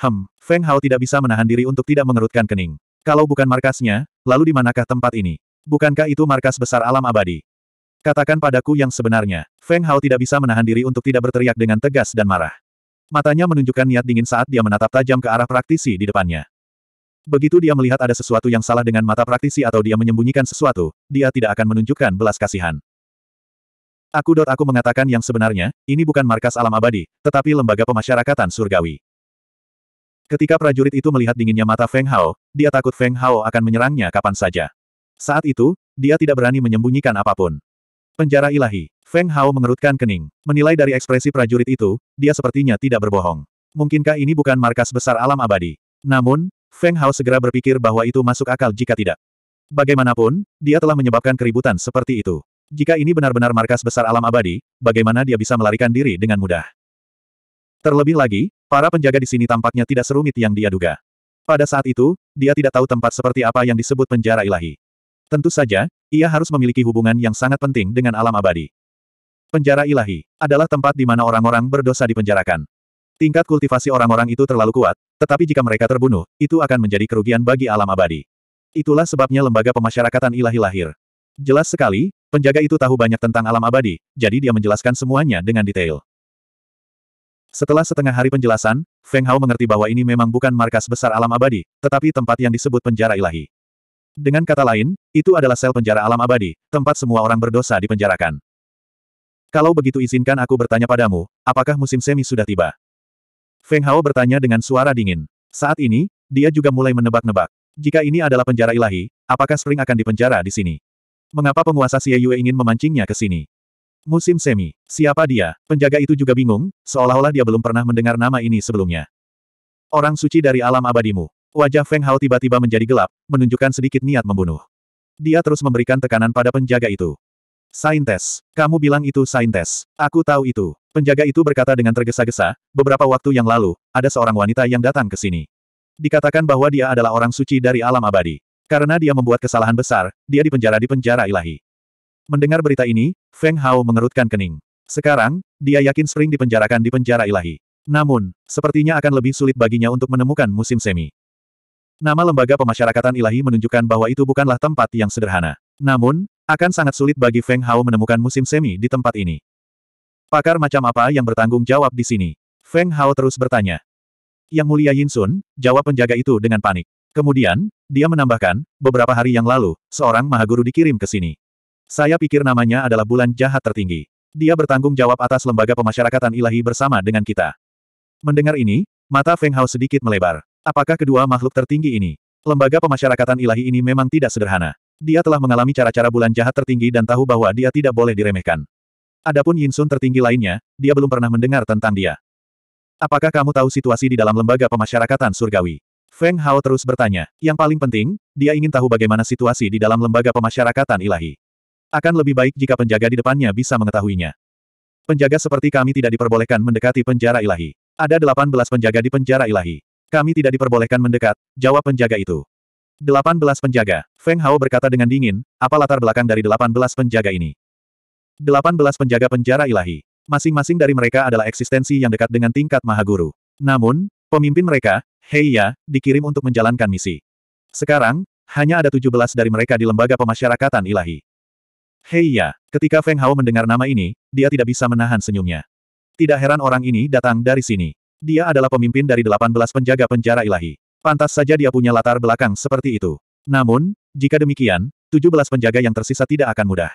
Speaker 1: Hem, Feng Hao tidak bisa menahan diri untuk tidak mengerutkan kening. Kalau bukan markasnya, lalu di manakah tempat ini? Bukankah itu markas besar alam abadi? Katakan padaku yang sebenarnya. Feng Hao tidak bisa menahan diri untuk tidak berteriak dengan tegas dan marah. Matanya menunjukkan niat dingin saat dia menatap tajam ke arah praktisi di depannya. Begitu dia melihat ada sesuatu yang salah dengan mata praktisi atau dia menyembunyikan sesuatu, dia tidak akan menunjukkan belas kasihan. Aku dot aku mengatakan yang sebenarnya, ini bukan markas alam abadi, tetapi lembaga pemasyarakatan surgawi. Ketika prajurit itu melihat dinginnya mata Feng Hao, dia takut Feng Hao akan menyerangnya kapan saja. Saat itu, dia tidak berani menyembunyikan apapun. Penjara ilahi. Feng Hao mengerutkan kening. Menilai dari ekspresi prajurit itu, dia sepertinya tidak berbohong. Mungkinkah ini bukan markas besar alam abadi? Namun, Feng Hao segera berpikir bahwa itu masuk akal jika tidak. Bagaimanapun, dia telah menyebabkan keributan seperti itu. Jika ini benar-benar markas besar alam abadi, bagaimana dia bisa melarikan diri dengan mudah? Terlebih lagi, para penjaga di sini tampaknya tidak serumit yang dia duga. Pada saat itu, dia tidak tahu tempat seperti apa yang disebut penjara ilahi. Tentu saja, ia harus memiliki hubungan yang sangat penting dengan alam abadi. Penjara ilahi adalah tempat di mana orang-orang berdosa dipenjarakan. Tingkat kultivasi orang-orang itu terlalu kuat, tetapi jika mereka terbunuh, itu akan menjadi kerugian bagi alam abadi. Itulah sebabnya lembaga pemasyarakatan ilahi lahir. Jelas sekali, penjaga itu tahu banyak tentang alam abadi, jadi dia menjelaskan semuanya dengan detail. Setelah setengah hari penjelasan, Feng Hao mengerti bahwa ini memang bukan markas besar alam abadi, tetapi tempat yang disebut penjara ilahi. Dengan kata lain, itu adalah sel penjara alam abadi, tempat semua orang berdosa dipenjarakan. Kalau begitu izinkan aku bertanya padamu, apakah musim semi sudah tiba? Feng Hao bertanya dengan suara dingin. Saat ini, dia juga mulai menebak-nebak. Jika ini adalah penjara ilahi, apakah Spring akan dipenjara di sini? Mengapa penguasa Xie Yue ingin memancingnya ke sini? Musim semi, siapa dia? Penjaga itu juga bingung, seolah-olah dia belum pernah mendengar nama ini sebelumnya. Orang suci dari alam abadimu. Wajah Feng Hao tiba-tiba menjadi gelap, menunjukkan sedikit niat membunuh. Dia terus memberikan tekanan pada penjaga itu. Saintes, kamu bilang itu Saintes. Aku tahu itu. Penjaga itu berkata dengan tergesa-gesa, beberapa waktu yang lalu, ada seorang wanita yang datang ke sini. Dikatakan bahwa dia adalah orang suci dari alam abadi. Karena dia membuat kesalahan besar, dia dipenjara di penjara ilahi. Mendengar berita ini, Feng Hao mengerutkan kening. Sekarang, dia yakin Spring dipenjarakan di penjara ilahi. Namun, sepertinya akan lebih sulit baginya untuk menemukan musim semi. Nama lembaga pemasyarakatan ilahi menunjukkan bahwa itu bukanlah tempat yang sederhana. Namun, akan sangat sulit bagi Feng Hao menemukan musim semi di tempat ini. Pakar macam apa yang bertanggung jawab di sini? Feng Hao terus bertanya. Yang mulia Yin Sun, jawab penjaga itu dengan panik. Kemudian, dia menambahkan, beberapa hari yang lalu, seorang mahaguru dikirim ke sini. Saya pikir namanya adalah bulan jahat tertinggi. Dia bertanggung jawab atas lembaga pemasyarakatan ilahi bersama dengan kita. Mendengar ini, mata Feng Hao sedikit melebar. Apakah kedua makhluk tertinggi ini? Lembaga pemasyarakatan ilahi ini memang tidak sederhana. Dia telah mengalami cara-cara bulan jahat tertinggi dan tahu bahwa dia tidak boleh diremehkan. Adapun Yinsun tertinggi lainnya, dia belum pernah mendengar tentang dia. Apakah kamu tahu situasi di dalam lembaga pemasyarakatan surgawi? Feng Hao terus bertanya. Yang paling penting, dia ingin tahu bagaimana situasi di dalam lembaga pemasyarakatan ilahi. Akan lebih baik jika penjaga di depannya bisa mengetahuinya. Penjaga seperti kami tidak diperbolehkan mendekati penjara ilahi. Ada 18 penjaga di penjara ilahi. Kami tidak diperbolehkan mendekat, jawab penjaga itu. Delapan belas penjaga, Feng Hao berkata dengan dingin, apa latar belakang dari delapan belas penjaga ini? 18 penjaga penjara ilahi. Masing-masing dari mereka adalah eksistensi yang dekat dengan tingkat maha guru. Namun, pemimpin mereka, Heiya, dikirim untuk menjalankan misi. Sekarang, hanya ada tujuh belas dari mereka di lembaga pemasyarakatan ilahi. Heiya, ketika Feng Hao mendengar nama ini, dia tidak bisa menahan senyumnya. Tidak heran orang ini datang dari sini. Dia adalah pemimpin dari 18 penjaga penjara ilahi. Pantas saja dia punya latar belakang seperti itu. Namun, jika demikian, 17 penjaga yang tersisa tidak akan mudah.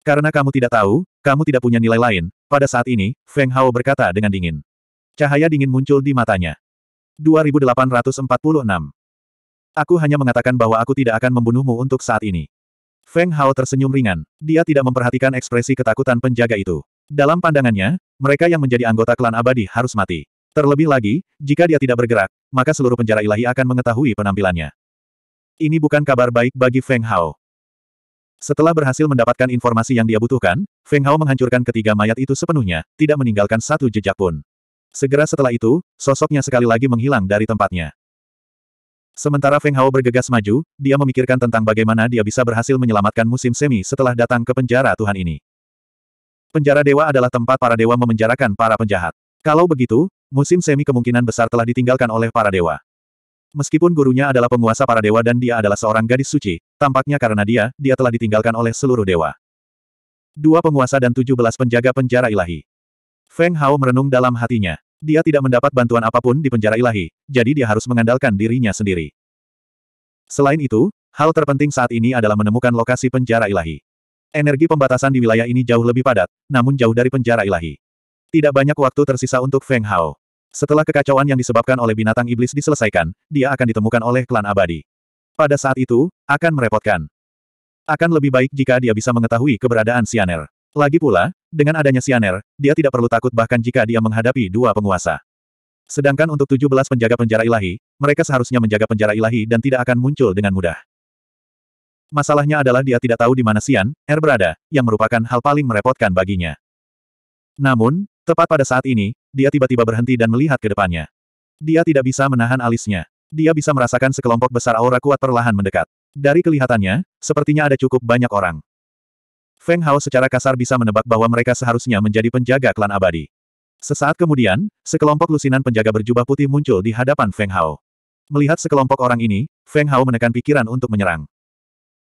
Speaker 1: Karena kamu tidak tahu, kamu tidak punya nilai lain, pada saat ini, Feng Hao berkata dengan dingin. Cahaya dingin muncul di matanya. 2846 Aku hanya mengatakan bahwa aku tidak akan membunuhmu untuk saat ini. Feng Hao tersenyum ringan. Dia tidak memperhatikan ekspresi ketakutan penjaga itu. Dalam pandangannya, mereka yang menjadi anggota klan abadi harus mati. Terlebih lagi, jika dia tidak bergerak, maka seluruh penjara ilahi akan mengetahui penampilannya. Ini bukan kabar baik bagi Feng Hao. Setelah berhasil mendapatkan informasi yang dia butuhkan, Feng Hao menghancurkan ketiga mayat itu sepenuhnya, tidak meninggalkan satu jejak pun. Segera setelah itu, sosoknya sekali lagi menghilang dari tempatnya. Sementara Feng Hao bergegas maju, dia memikirkan tentang bagaimana dia bisa berhasil menyelamatkan musim semi setelah datang ke penjara Tuhan ini. Penjara dewa adalah tempat para dewa memenjarakan para penjahat. Kalau begitu, musim semi kemungkinan besar telah ditinggalkan oleh para dewa. Meskipun gurunya adalah penguasa para dewa dan dia adalah seorang gadis suci, tampaknya karena dia, dia telah ditinggalkan oleh seluruh dewa. Dua penguasa dan tujuh belas penjaga penjara ilahi. Feng Hao merenung dalam hatinya. Dia tidak mendapat bantuan apapun di penjara ilahi, jadi dia harus mengandalkan dirinya sendiri. Selain itu, hal terpenting saat ini adalah menemukan lokasi penjara ilahi. Energi pembatasan di wilayah ini jauh lebih padat, namun jauh dari penjara ilahi. Tidak banyak waktu tersisa untuk Feng Hao. Setelah kekacauan yang disebabkan oleh binatang iblis diselesaikan, dia akan ditemukan oleh klan abadi. Pada saat itu, akan merepotkan. Akan lebih baik jika dia bisa mengetahui keberadaan Sianer. Lagi pula, dengan adanya Sianer, dia tidak perlu takut bahkan jika dia menghadapi dua penguasa. Sedangkan untuk 17 penjaga penjara ilahi, mereka seharusnya menjaga penjara ilahi dan tidak akan muncul dengan mudah. Masalahnya adalah dia tidak tahu di mana Sian, Er berada, yang merupakan hal paling merepotkan baginya. Namun, tepat pada saat ini, dia tiba-tiba berhenti dan melihat ke depannya. Dia tidak bisa menahan alisnya. Dia bisa merasakan sekelompok besar aura kuat perlahan mendekat. Dari kelihatannya, sepertinya ada cukup banyak orang. Feng Hao secara kasar bisa menebak bahwa mereka seharusnya menjadi penjaga klan abadi. Sesaat kemudian, sekelompok lusinan penjaga berjubah putih muncul di hadapan Feng Hao. Melihat sekelompok orang ini, Feng Hao menekan pikiran untuk menyerang.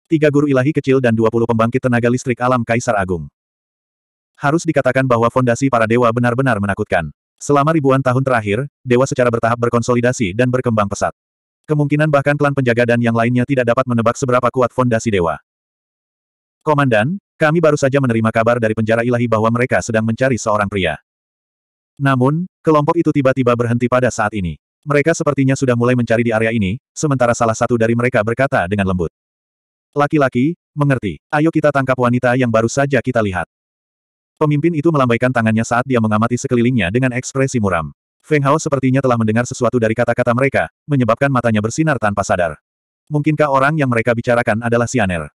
Speaker 1: Tiga guru ilahi kecil dan 20 pembangkit tenaga listrik alam Kaisar Agung. Harus dikatakan bahwa fondasi para dewa benar-benar menakutkan. Selama ribuan tahun terakhir, dewa secara bertahap berkonsolidasi dan berkembang pesat. Kemungkinan bahkan klan penjaga dan yang lainnya tidak dapat menebak seberapa kuat fondasi dewa. Komandan, kami baru saja menerima kabar dari penjara ilahi bahwa mereka sedang mencari seorang pria. Namun, kelompok itu tiba-tiba berhenti pada saat ini. Mereka sepertinya sudah mulai mencari di area ini, sementara salah satu dari mereka berkata dengan lembut. Laki-laki, mengerti. Ayo kita tangkap wanita yang baru saja kita lihat. Pemimpin itu melambaikan tangannya saat dia mengamati sekelilingnya dengan ekspresi muram. Feng Hao sepertinya telah mendengar sesuatu dari kata-kata mereka, menyebabkan matanya bersinar tanpa sadar. Mungkinkah orang yang mereka bicarakan adalah Sianer?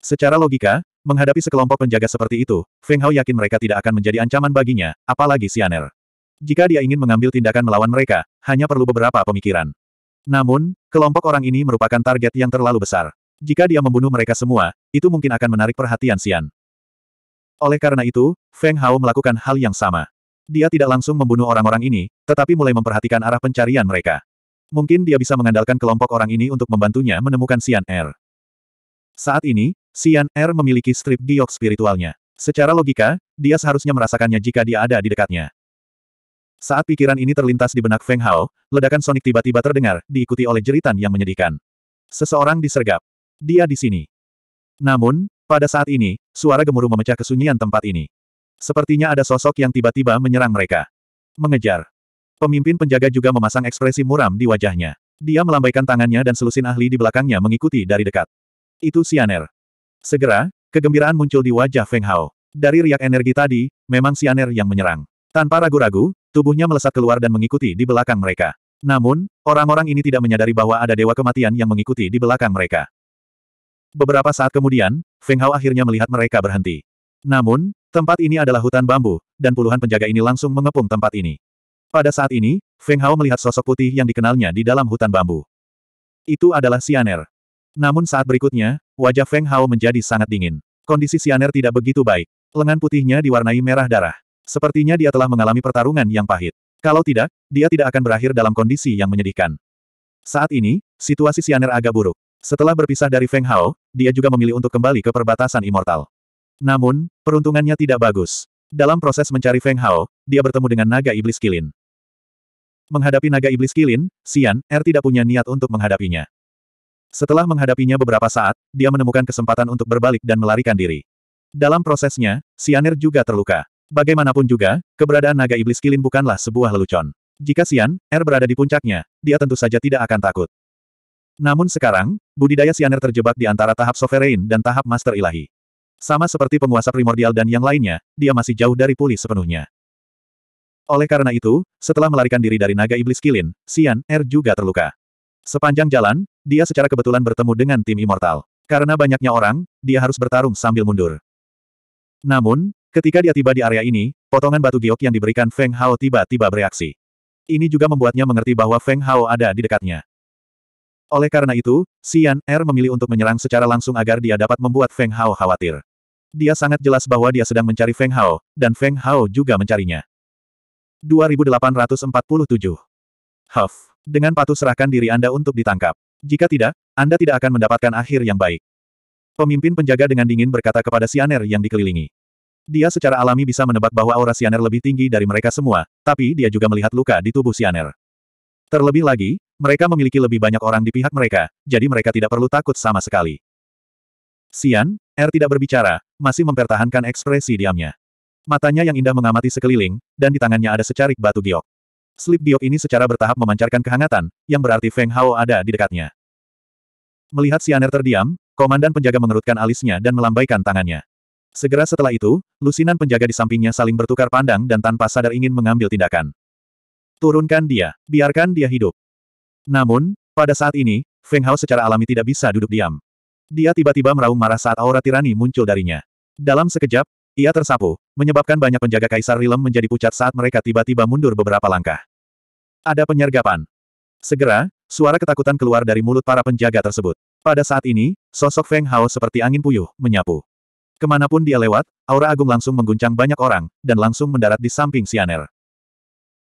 Speaker 1: Secara logika, menghadapi sekelompok penjaga seperti itu, Feng Hao yakin mereka tidak akan menjadi ancaman baginya, apalagi Sianer. Jika dia ingin mengambil tindakan melawan mereka, hanya perlu beberapa pemikiran. Namun, kelompok orang ini merupakan target yang terlalu besar. Jika dia membunuh mereka semua, itu mungkin akan menarik perhatian Xian. Oleh karena itu, Feng Hao melakukan hal yang sama. Dia tidak langsung membunuh orang-orang ini, tetapi mulai memperhatikan arah pencarian mereka. Mungkin dia bisa mengandalkan kelompok orang ini untuk membantunya menemukan Xian Er. Saat ini, Xian Er memiliki strip giok spiritualnya. Secara logika, dia seharusnya merasakannya jika dia ada di dekatnya. Saat pikiran ini terlintas di benak Feng Hao, ledakan sonik tiba-tiba terdengar, diikuti oleh jeritan yang menyedihkan. Seseorang disergap dia di sini. Namun, pada saat ini, suara gemuruh memecah kesunyian tempat ini. Sepertinya ada sosok yang tiba-tiba menyerang mereka. Mengejar. Pemimpin penjaga juga memasang ekspresi muram di wajahnya. Dia melambaikan tangannya dan selusin ahli di belakangnya mengikuti dari dekat. Itu Sianer. Segera, kegembiraan muncul di wajah Feng Hao. Dari riak energi tadi, memang Sianer yang menyerang. Tanpa ragu-ragu, tubuhnya melesat keluar dan mengikuti di belakang mereka. Namun, orang-orang ini tidak menyadari bahwa ada dewa kematian yang mengikuti di belakang mereka. Beberapa saat kemudian, Feng Hao akhirnya melihat mereka berhenti. Namun, tempat ini adalah hutan bambu, dan puluhan penjaga ini langsung mengepung tempat ini. Pada saat ini, Feng Hao melihat sosok putih yang dikenalnya di dalam hutan bambu. Itu adalah Sianer. Namun saat berikutnya, wajah Feng Hao menjadi sangat dingin. Kondisi Sianer tidak begitu baik. Lengan putihnya diwarnai merah darah. Sepertinya dia telah mengalami pertarungan yang pahit. Kalau tidak, dia tidak akan berakhir dalam kondisi yang menyedihkan. Saat ini, situasi Sianer agak buruk. Setelah berpisah dari Feng Hao, dia juga memilih untuk kembali ke perbatasan immortal. Namun, peruntungannya tidak bagus. Dalam proses mencari Feng Hao, dia bertemu dengan naga iblis kilin. Menghadapi naga iblis kilin, Xian Er tidak punya niat untuk menghadapinya. Setelah menghadapinya beberapa saat, dia menemukan kesempatan untuk berbalik dan melarikan diri. Dalam prosesnya, Xian Er juga terluka. Bagaimanapun juga, keberadaan naga iblis kilin bukanlah sebuah lelucon. Jika Xian Er berada di puncaknya, dia tentu saja tidak akan takut. Namun sekarang, budidaya Sianer terjebak di antara tahap sovereign dan tahap master ilahi. Sama seperti penguasa primordial dan yang lainnya, dia masih jauh dari pulih sepenuhnya. Oleh karena itu, setelah melarikan diri dari naga iblis Kilin, Sian Er juga terluka. Sepanjang jalan, dia secara kebetulan bertemu dengan tim Immortal. Karena banyaknya orang, dia harus bertarung sambil mundur. Namun, ketika dia tiba di area ini, potongan batu giok yang diberikan Feng Hao tiba-tiba bereaksi. Ini juga membuatnya mengerti bahwa Feng Hao ada di dekatnya. Oleh karena itu, Xian Er memilih untuk menyerang secara langsung agar dia dapat membuat Feng Hao khawatir. Dia sangat jelas bahwa dia sedang mencari Feng Hao, dan Feng Hao juga mencarinya. 2847. Huff. Dengan patuh serahkan diri Anda untuk ditangkap. Jika tidak, Anda tidak akan mendapatkan akhir yang baik. Pemimpin penjaga dengan dingin berkata kepada Sianer yang dikelilingi. Dia secara alami bisa menebak bahwa aura Sianer lebih tinggi dari mereka semua, tapi dia juga melihat luka di tubuh Sianer. Terlebih lagi, mereka memiliki lebih banyak orang di pihak mereka, jadi mereka tidak perlu takut sama sekali. Sian, R er tidak berbicara, masih mempertahankan ekspresi diamnya. Matanya yang indah mengamati sekeliling, dan di tangannya ada secarik batu giok. Slip giok ini secara bertahap memancarkan kehangatan, yang berarti Feng Hao ada di dekatnya. Melihat Sian Sianer terdiam, komandan penjaga mengerutkan alisnya dan melambaikan tangannya. Segera setelah itu, lusinan penjaga di sampingnya saling bertukar pandang dan tanpa sadar ingin mengambil tindakan. Turunkan dia, biarkan dia hidup. Namun, pada saat ini, Feng Hao secara alami tidak bisa duduk diam. Dia tiba-tiba meraung marah saat aura tirani muncul darinya. Dalam sekejap, ia tersapu, menyebabkan banyak penjaga Kaisar Rilem menjadi pucat saat mereka tiba-tiba mundur beberapa langkah. Ada penyergapan. Segera, suara ketakutan keluar dari mulut para penjaga tersebut. Pada saat ini, sosok Feng Hao seperti angin puyuh, menyapu. Kemanapun dia lewat, aura agung langsung mengguncang banyak orang, dan langsung mendarat di samping Sianer.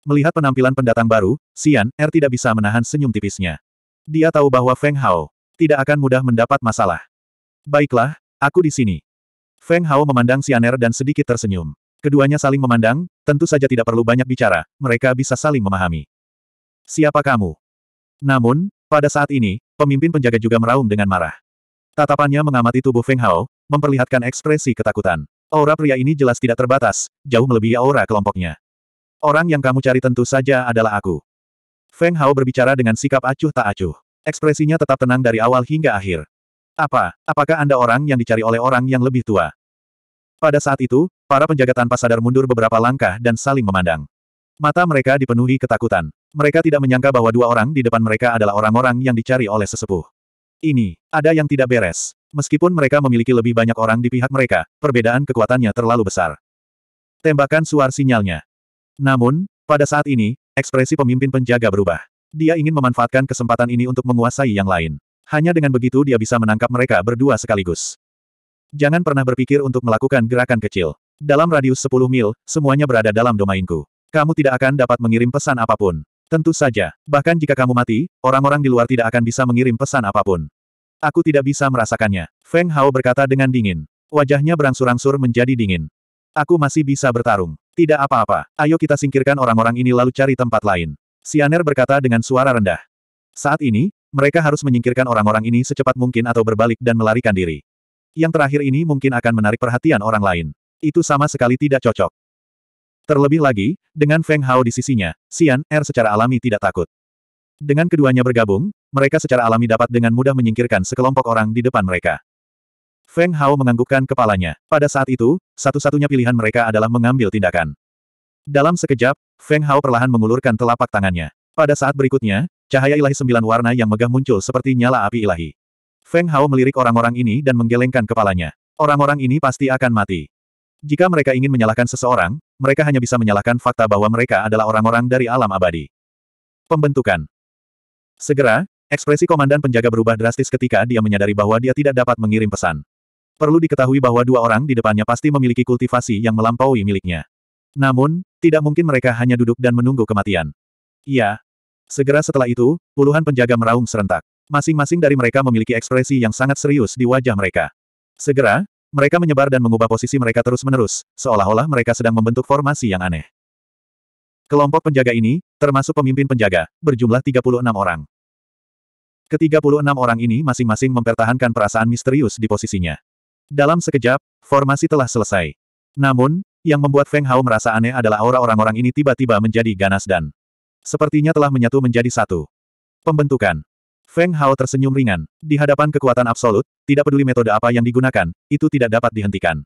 Speaker 1: Melihat penampilan pendatang baru, Xian Er tidak bisa menahan senyum tipisnya. Dia tahu bahwa Feng Hao tidak akan mudah mendapat masalah. Baiklah, aku di sini. Feng Hao memandang Xian Er dan sedikit tersenyum. Keduanya saling memandang, tentu saja tidak perlu banyak bicara, mereka bisa saling memahami. Siapa kamu? Namun, pada saat ini, pemimpin penjaga juga meraung dengan marah. Tatapannya mengamati tubuh Feng Hao, memperlihatkan ekspresi ketakutan. Aura pria ini jelas tidak terbatas, jauh melebihi aura kelompoknya. Orang yang kamu cari tentu saja adalah aku. Feng Hao berbicara dengan sikap acuh tak acuh. Ekspresinya tetap tenang dari awal hingga akhir. Apa, apakah Anda orang yang dicari oleh orang yang lebih tua? Pada saat itu, para penjaga tanpa sadar mundur beberapa langkah dan saling memandang. Mata mereka dipenuhi ketakutan. Mereka tidak menyangka bahwa dua orang di depan mereka adalah orang-orang yang dicari oleh sesepuh. Ini, ada yang tidak beres. Meskipun mereka memiliki lebih banyak orang di pihak mereka, perbedaan kekuatannya terlalu besar. Tembakan suar sinyalnya. Namun, pada saat ini, ekspresi pemimpin penjaga berubah. Dia ingin memanfaatkan kesempatan ini untuk menguasai yang lain. Hanya dengan begitu dia bisa menangkap mereka berdua sekaligus. Jangan pernah berpikir untuk melakukan gerakan kecil. Dalam radius 10 mil, semuanya berada dalam domainku. Kamu tidak akan dapat mengirim pesan apapun. Tentu saja, bahkan jika kamu mati, orang-orang di luar tidak akan bisa mengirim pesan apapun. Aku tidak bisa merasakannya. Feng Hao berkata dengan dingin. Wajahnya berangsur-angsur menjadi dingin. Aku masih bisa bertarung. Tidak apa-apa, ayo kita singkirkan orang-orang ini lalu cari tempat lain. Sianer berkata dengan suara rendah. Saat ini, mereka harus menyingkirkan orang-orang ini secepat mungkin atau berbalik dan melarikan diri. Yang terakhir ini mungkin akan menarik perhatian orang lain. Itu sama sekali tidak cocok. Terlebih lagi, dengan Feng Hao di sisinya, Xian Er secara alami tidak takut. Dengan keduanya bergabung, mereka secara alami dapat dengan mudah menyingkirkan sekelompok orang di depan mereka. Feng Hao menganggukkan kepalanya. Pada saat itu, satu-satunya pilihan mereka adalah mengambil tindakan. Dalam sekejap, Feng Hao perlahan mengulurkan telapak tangannya. Pada saat berikutnya, cahaya ilahi sembilan warna yang megah muncul seperti nyala api ilahi. Feng Hao melirik orang-orang ini dan menggelengkan kepalanya. Orang-orang ini pasti akan mati. Jika mereka ingin menyalahkan seseorang, mereka hanya bisa menyalahkan fakta bahwa mereka adalah orang-orang dari alam abadi. Pembentukan Segera, ekspresi komandan penjaga berubah drastis ketika dia menyadari bahwa dia tidak dapat mengirim pesan. Perlu diketahui bahwa dua orang di depannya pasti memiliki kultivasi yang melampaui miliknya. Namun, tidak mungkin mereka hanya duduk dan menunggu kematian. Iya. Segera setelah itu, puluhan penjaga meraung serentak. Masing-masing dari mereka memiliki ekspresi yang sangat serius di wajah mereka. Segera, mereka menyebar dan mengubah posisi mereka terus-menerus, seolah-olah mereka sedang membentuk formasi yang aneh. Kelompok penjaga ini, termasuk pemimpin penjaga, berjumlah 36 orang. Ketiga puluh enam orang ini masing-masing mempertahankan perasaan misterius di posisinya. Dalam sekejap, formasi telah selesai. Namun, yang membuat Feng Hao merasa aneh adalah aura orang-orang ini tiba-tiba menjadi ganas dan sepertinya telah menyatu menjadi satu. Pembentukan. Feng Hao tersenyum ringan. Di hadapan kekuatan absolut, tidak peduli metode apa yang digunakan, itu tidak dapat dihentikan.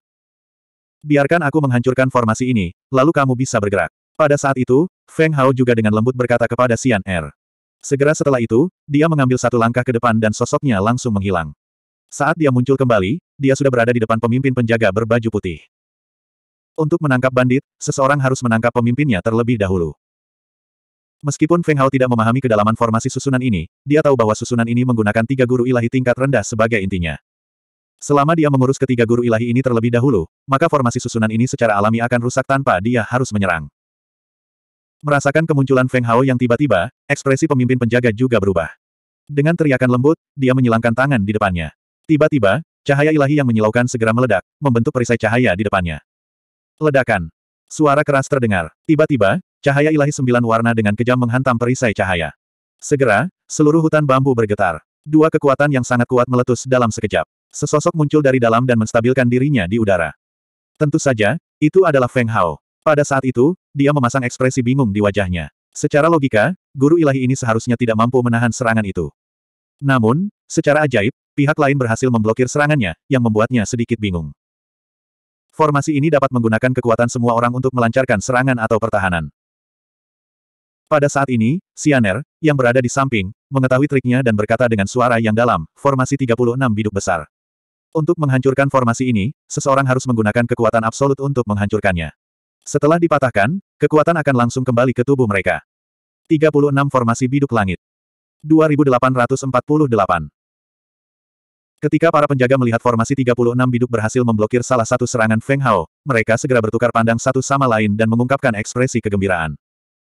Speaker 1: Biarkan aku menghancurkan formasi ini, lalu kamu bisa bergerak. Pada saat itu, Feng Hao juga dengan lembut berkata kepada Xian Er. Segera setelah itu, dia mengambil satu langkah ke depan dan sosoknya langsung menghilang. Saat dia muncul kembali, dia sudah berada di depan pemimpin penjaga berbaju putih. Untuk menangkap bandit, seseorang harus menangkap pemimpinnya terlebih dahulu. Meskipun Feng Hao tidak memahami kedalaman formasi susunan ini, dia tahu bahwa susunan ini menggunakan tiga guru ilahi tingkat rendah sebagai intinya. Selama dia mengurus ketiga guru ilahi ini terlebih dahulu, maka formasi susunan ini secara alami akan rusak tanpa dia harus menyerang. Merasakan kemunculan Feng Hao yang tiba-tiba, ekspresi pemimpin penjaga juga berubah. Dengan teriakan lembut, dia menyilangkan tangan di depannya. Tiba-tiba, cahaya ilahi yang menyilaukan segera meledak, membentuk perisai cahaya di depannya. Ledakan. Suara keras terdengar. Tiba-tiba, cahaya ilahi sembilan warna dengan kejam menghantam perisai cahaya. Segera, seluruh hutan bambu bergetar. Dua kekuatan yang sangat kuat meletus dalam sekejap. Sesosok muncul dari dalam dan menstabilkan dirinya di udara. Tentu saja, itu adalah Feng Hao. Pada saat itu, dia memasang ekspresi bingung di wajahnya. Secara logika, guru ilahi ini seharusnya tidak mampu menahan serangan itu. Namun, secara ajaib, pihak lain berhasil memblokir serangannya, yang membuatnya sedikit bingung. Formasi ini dapat menggunakan kekuatan semua orang untuk melancarkan serangan atau pertahanan. Pada saat ini, Sianer, yang berada di samping, mengetahui triknya dan berkata dengan suara yang dalam, formasi 36 biduk besar. Untuk menghancurkan formasi ini, seseorang harus menggunakan kekuatan absolut untuk menghancurkannya. Setelah dipatahkan, kekuatan akan langsung kembali ke tubuh mereka. 36 Formasi Biduk Langit 2848 Ketika para penjaga melihat formasi 36 biduk berhasil memblokir salah satu serangan Feng Hao, mereka segera bertukar pandang satu sama lain dan mengungkapkan ekspresi kegembiraan.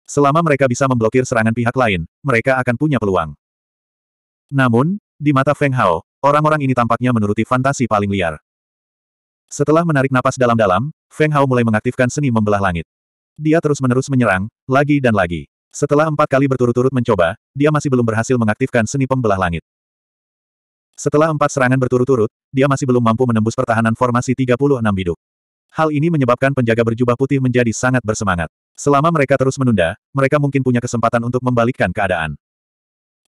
Speaker 1: Selama mereka bisa memblokir serangan pihak lain, mereka akan punya peluang. Namun, di mata Feng Hao, orang-orang ini tampaknya menuruti fantasi paling liar. Setelah menarik napas dalam-dalam, Feng Hao mulai mengaktifkan seni membelah langit. Dia terus-menerus menyerang, lagi dan lagi. Setelah empat kali berturut-turut mencoba, dia masih belum berhasil mengaktifkan seni pembelah langit. Setelah empat serangan berturut-turut, dia masih belum mampu menembus pertahanan formasi 36 biduk. Hal ini menyebabkan penjaga berjubah putih menjadi sangat bersemangat. Selama mereka terus menunda, mereka mungkin punya kesempatan untuk membalikkan keadaan.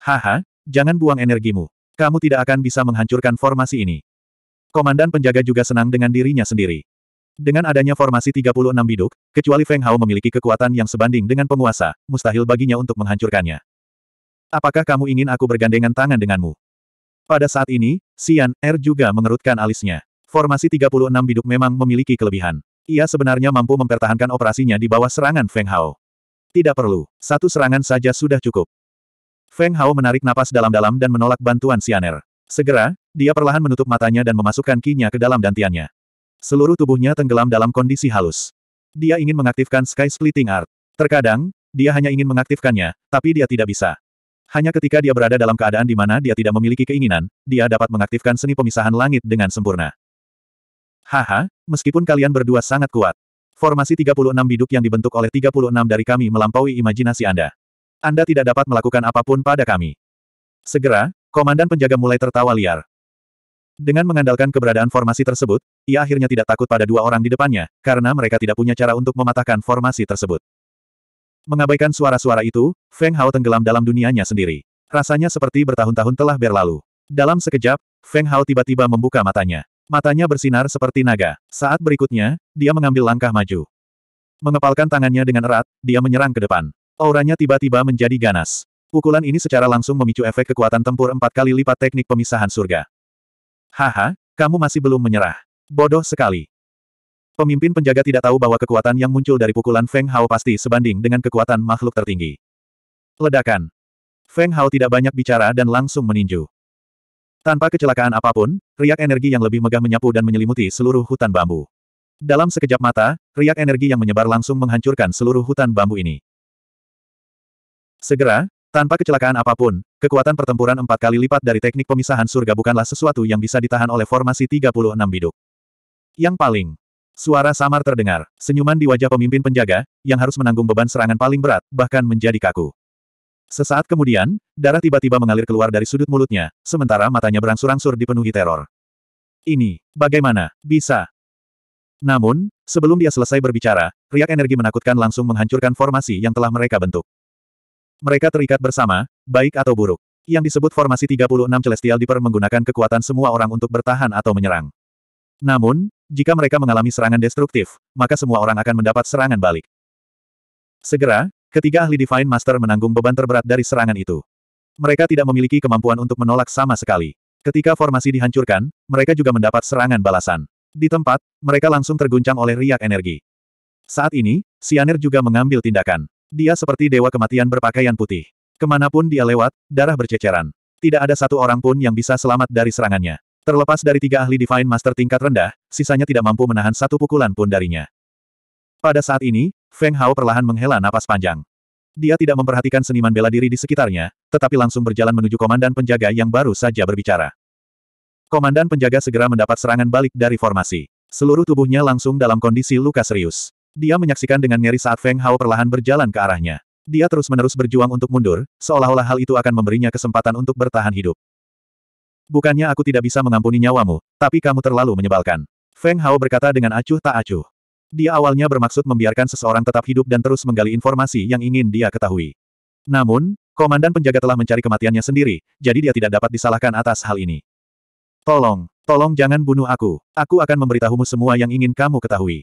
Speaker 1: Haha, jangan buang energimu. Kamu tidak akan bisa menghancurkan formasi ini. Komandan penjaga juga senang dengan dirinya sendiri. Dengan adanya formasi 36 biduk, kecuali Feng Hao memiliki kekuatan yang sebanding dengan penguasa, mustahil baginya untuk menghancurkannya. Apakah kamu ingin aku bergandengan tangan denganmu? Pada saat ini, Xian Er juga mengerutkan alisnya. Formasi 36 biduk memang memiliki kelebihan. Ia sebenarnya mampu mempertahankan operasinya di bawah serangan Feng Hao. Tidak perlu, satu serangan saja sudah cukup. Feng Hao menarik napas dalam-dalam dan menolak bantuan Xian Er. Segera, dia perlahan menutup matanya dan memasukkan kinya ke dalam dantiannya. Seluruh tubuhnya tenggelam dalam kondisi halus. Dia ingin mengaktifkan Sky Splitting Art. Terkadang, dia hanya ingin mengaktifkannya, tapi dia tidak bisa. Hanya ketika dia berada dalam keadaan di mana dia tidak memiliki keinginan, dia dapat mengaktifkan seni pemisahan langit dengan sempurna. Haha, meskipun kalian berdua sangat kuat. Formasi 36 biduk yang dibentuk oleh 36 dari kami melampaui imajinasi Anda. Anda tidak dapat melakukan apapun pada kami. Segera, komandan penjaga mulai tertawa liar. Dengan mengandalkan keberadaan formasi tersebut, ia akhirnya tidak takut pada dua orang di depannya, karena mereka tidak punya cara untuk mematahkan formasi tersebut. Mengabaikan suara-suara itu, Feng Hao tenggelam dalam dunianya sendiri. Rasanya seperti bertahun-tahun telah berlalu. Dalam sekejap, Feng Hao tiba-tiba membuka matanya. Matanya bersinar seperti naga. Saat berikutnya, dia mengambil langkah maju. Mengepalkan tangannya dengan erat, dia menyerang ke depan. Auranya tiba-tiba menjadi ganas. Pukulan ini secara langsung memicu efek kekuatan tempur empat kali lipat teknik pemisahan surga. Haha, kamu masih belum menyerah. Bodoh sekali. Pemimpin penjaga tidak tahu bahwa kekuatan yang muncul dari pukulan Feng Hao pasti sebanding dengan kekuatan makhluk tertinggi. Ledakan. Feng Hao tidak banyak bicara dan langsung meninju. Tanpa kecelakaan apapun, riak energi yang lebih megah menyapu dan menyelimuti seluruh hutan bambu. Dalam sekejap mata, riak energi yang menyebar langsung menghancurkan seluruh hutan bambu ini. Segera, tanpa kecelakaan apapun, kekuatan pertempuran empat kali lipat dari teknik pemisahan surga bukanlah sesuatu yang bisa ditahan oleh formasi 36 biduk. Yang paling Suara samar terdengar, senyuman di wajah pemimpin penjaga, yang harus menanggung beban serangan paling berat, bahkan menjadi kaku. Sesaat kemudian, darah tiba-tiba mengalir keluar dari sudut mulutnya, sementara matanya berangsur-angsur dipenuhi teror. Ini, bagaimana, bisa? Namun, sebelum dia selesai berbicara, riak energi menakutkan langsung menghancurkan formasi yang telah mereka bentuk. Mereka terikat bersama, baik atau buruk. Yang disebut formasi 36 Celestial Deeper menggunakan kekuatan semua orang untuk bertahan atau menyerang. Namun, jika mereka mengalami serangan destruktif, maka semua orang akan mendapat serangan balik. Segera, ketiga ahli Divine Master menanggung beban terberat dari serangan itu. Mereka tidak memiliki kemampuan untuk menolak sama sekali. Ketika formasi dihancurkan, mereka juga mendapat serangan balasan. Di tempat, mereka langsung terguncang oleh riak energi. Saat ini, Sianer juga mengambil tindakan. Dia seperti dewa kematian berpakaian putih. Kemanapun dia lewat, darah berceceran. Tidak ada satu orang pun yang bisa selamat dari serangannya. Terlepas dari tiga ahli Divine Master tingkat rendah, sisanya tidak mampu menahan satu pukulan pun darinya. Pada saat ini, Feng Hao perlahan menghela napas panjang. Dia tidak memperhatikan seniman bela diri di sekitarnya, tetapi langsung berjalan menuju komandan penjaga yang baru saja berbicara. Komandan penjaga segera mendapat serangan balik dari formasi. Seluruh tubuhnya langsung dalam kondisi luka serius. Dia menyaksikan dengan ngeri saat Feng Hao perlahan berjalan ke arahnya. Dia terus-menerus berjuang untuk mundur, seolah-olah hal itu akan memberinya kesempatan untuk bertahan hidup. Bukannya aku tidak bisa mengampuni nyawamu, tapi kamu terlalu menyebalkan. Feng Hao berkata dengan acuh tak acuh. Dia awalnya bermaksud membiarkan seseorang tetap hidup dan terus menggali informasi yang ingin dia ketahui. Namun, komandan penjaga telah mencari kematiannya sendiri, jadi dia tidak dapat disalahkan atas hal ini. Tolong, tolong jangan bunuh aku. Aku akan memberitahumu semua yang ingin kamu ketahui.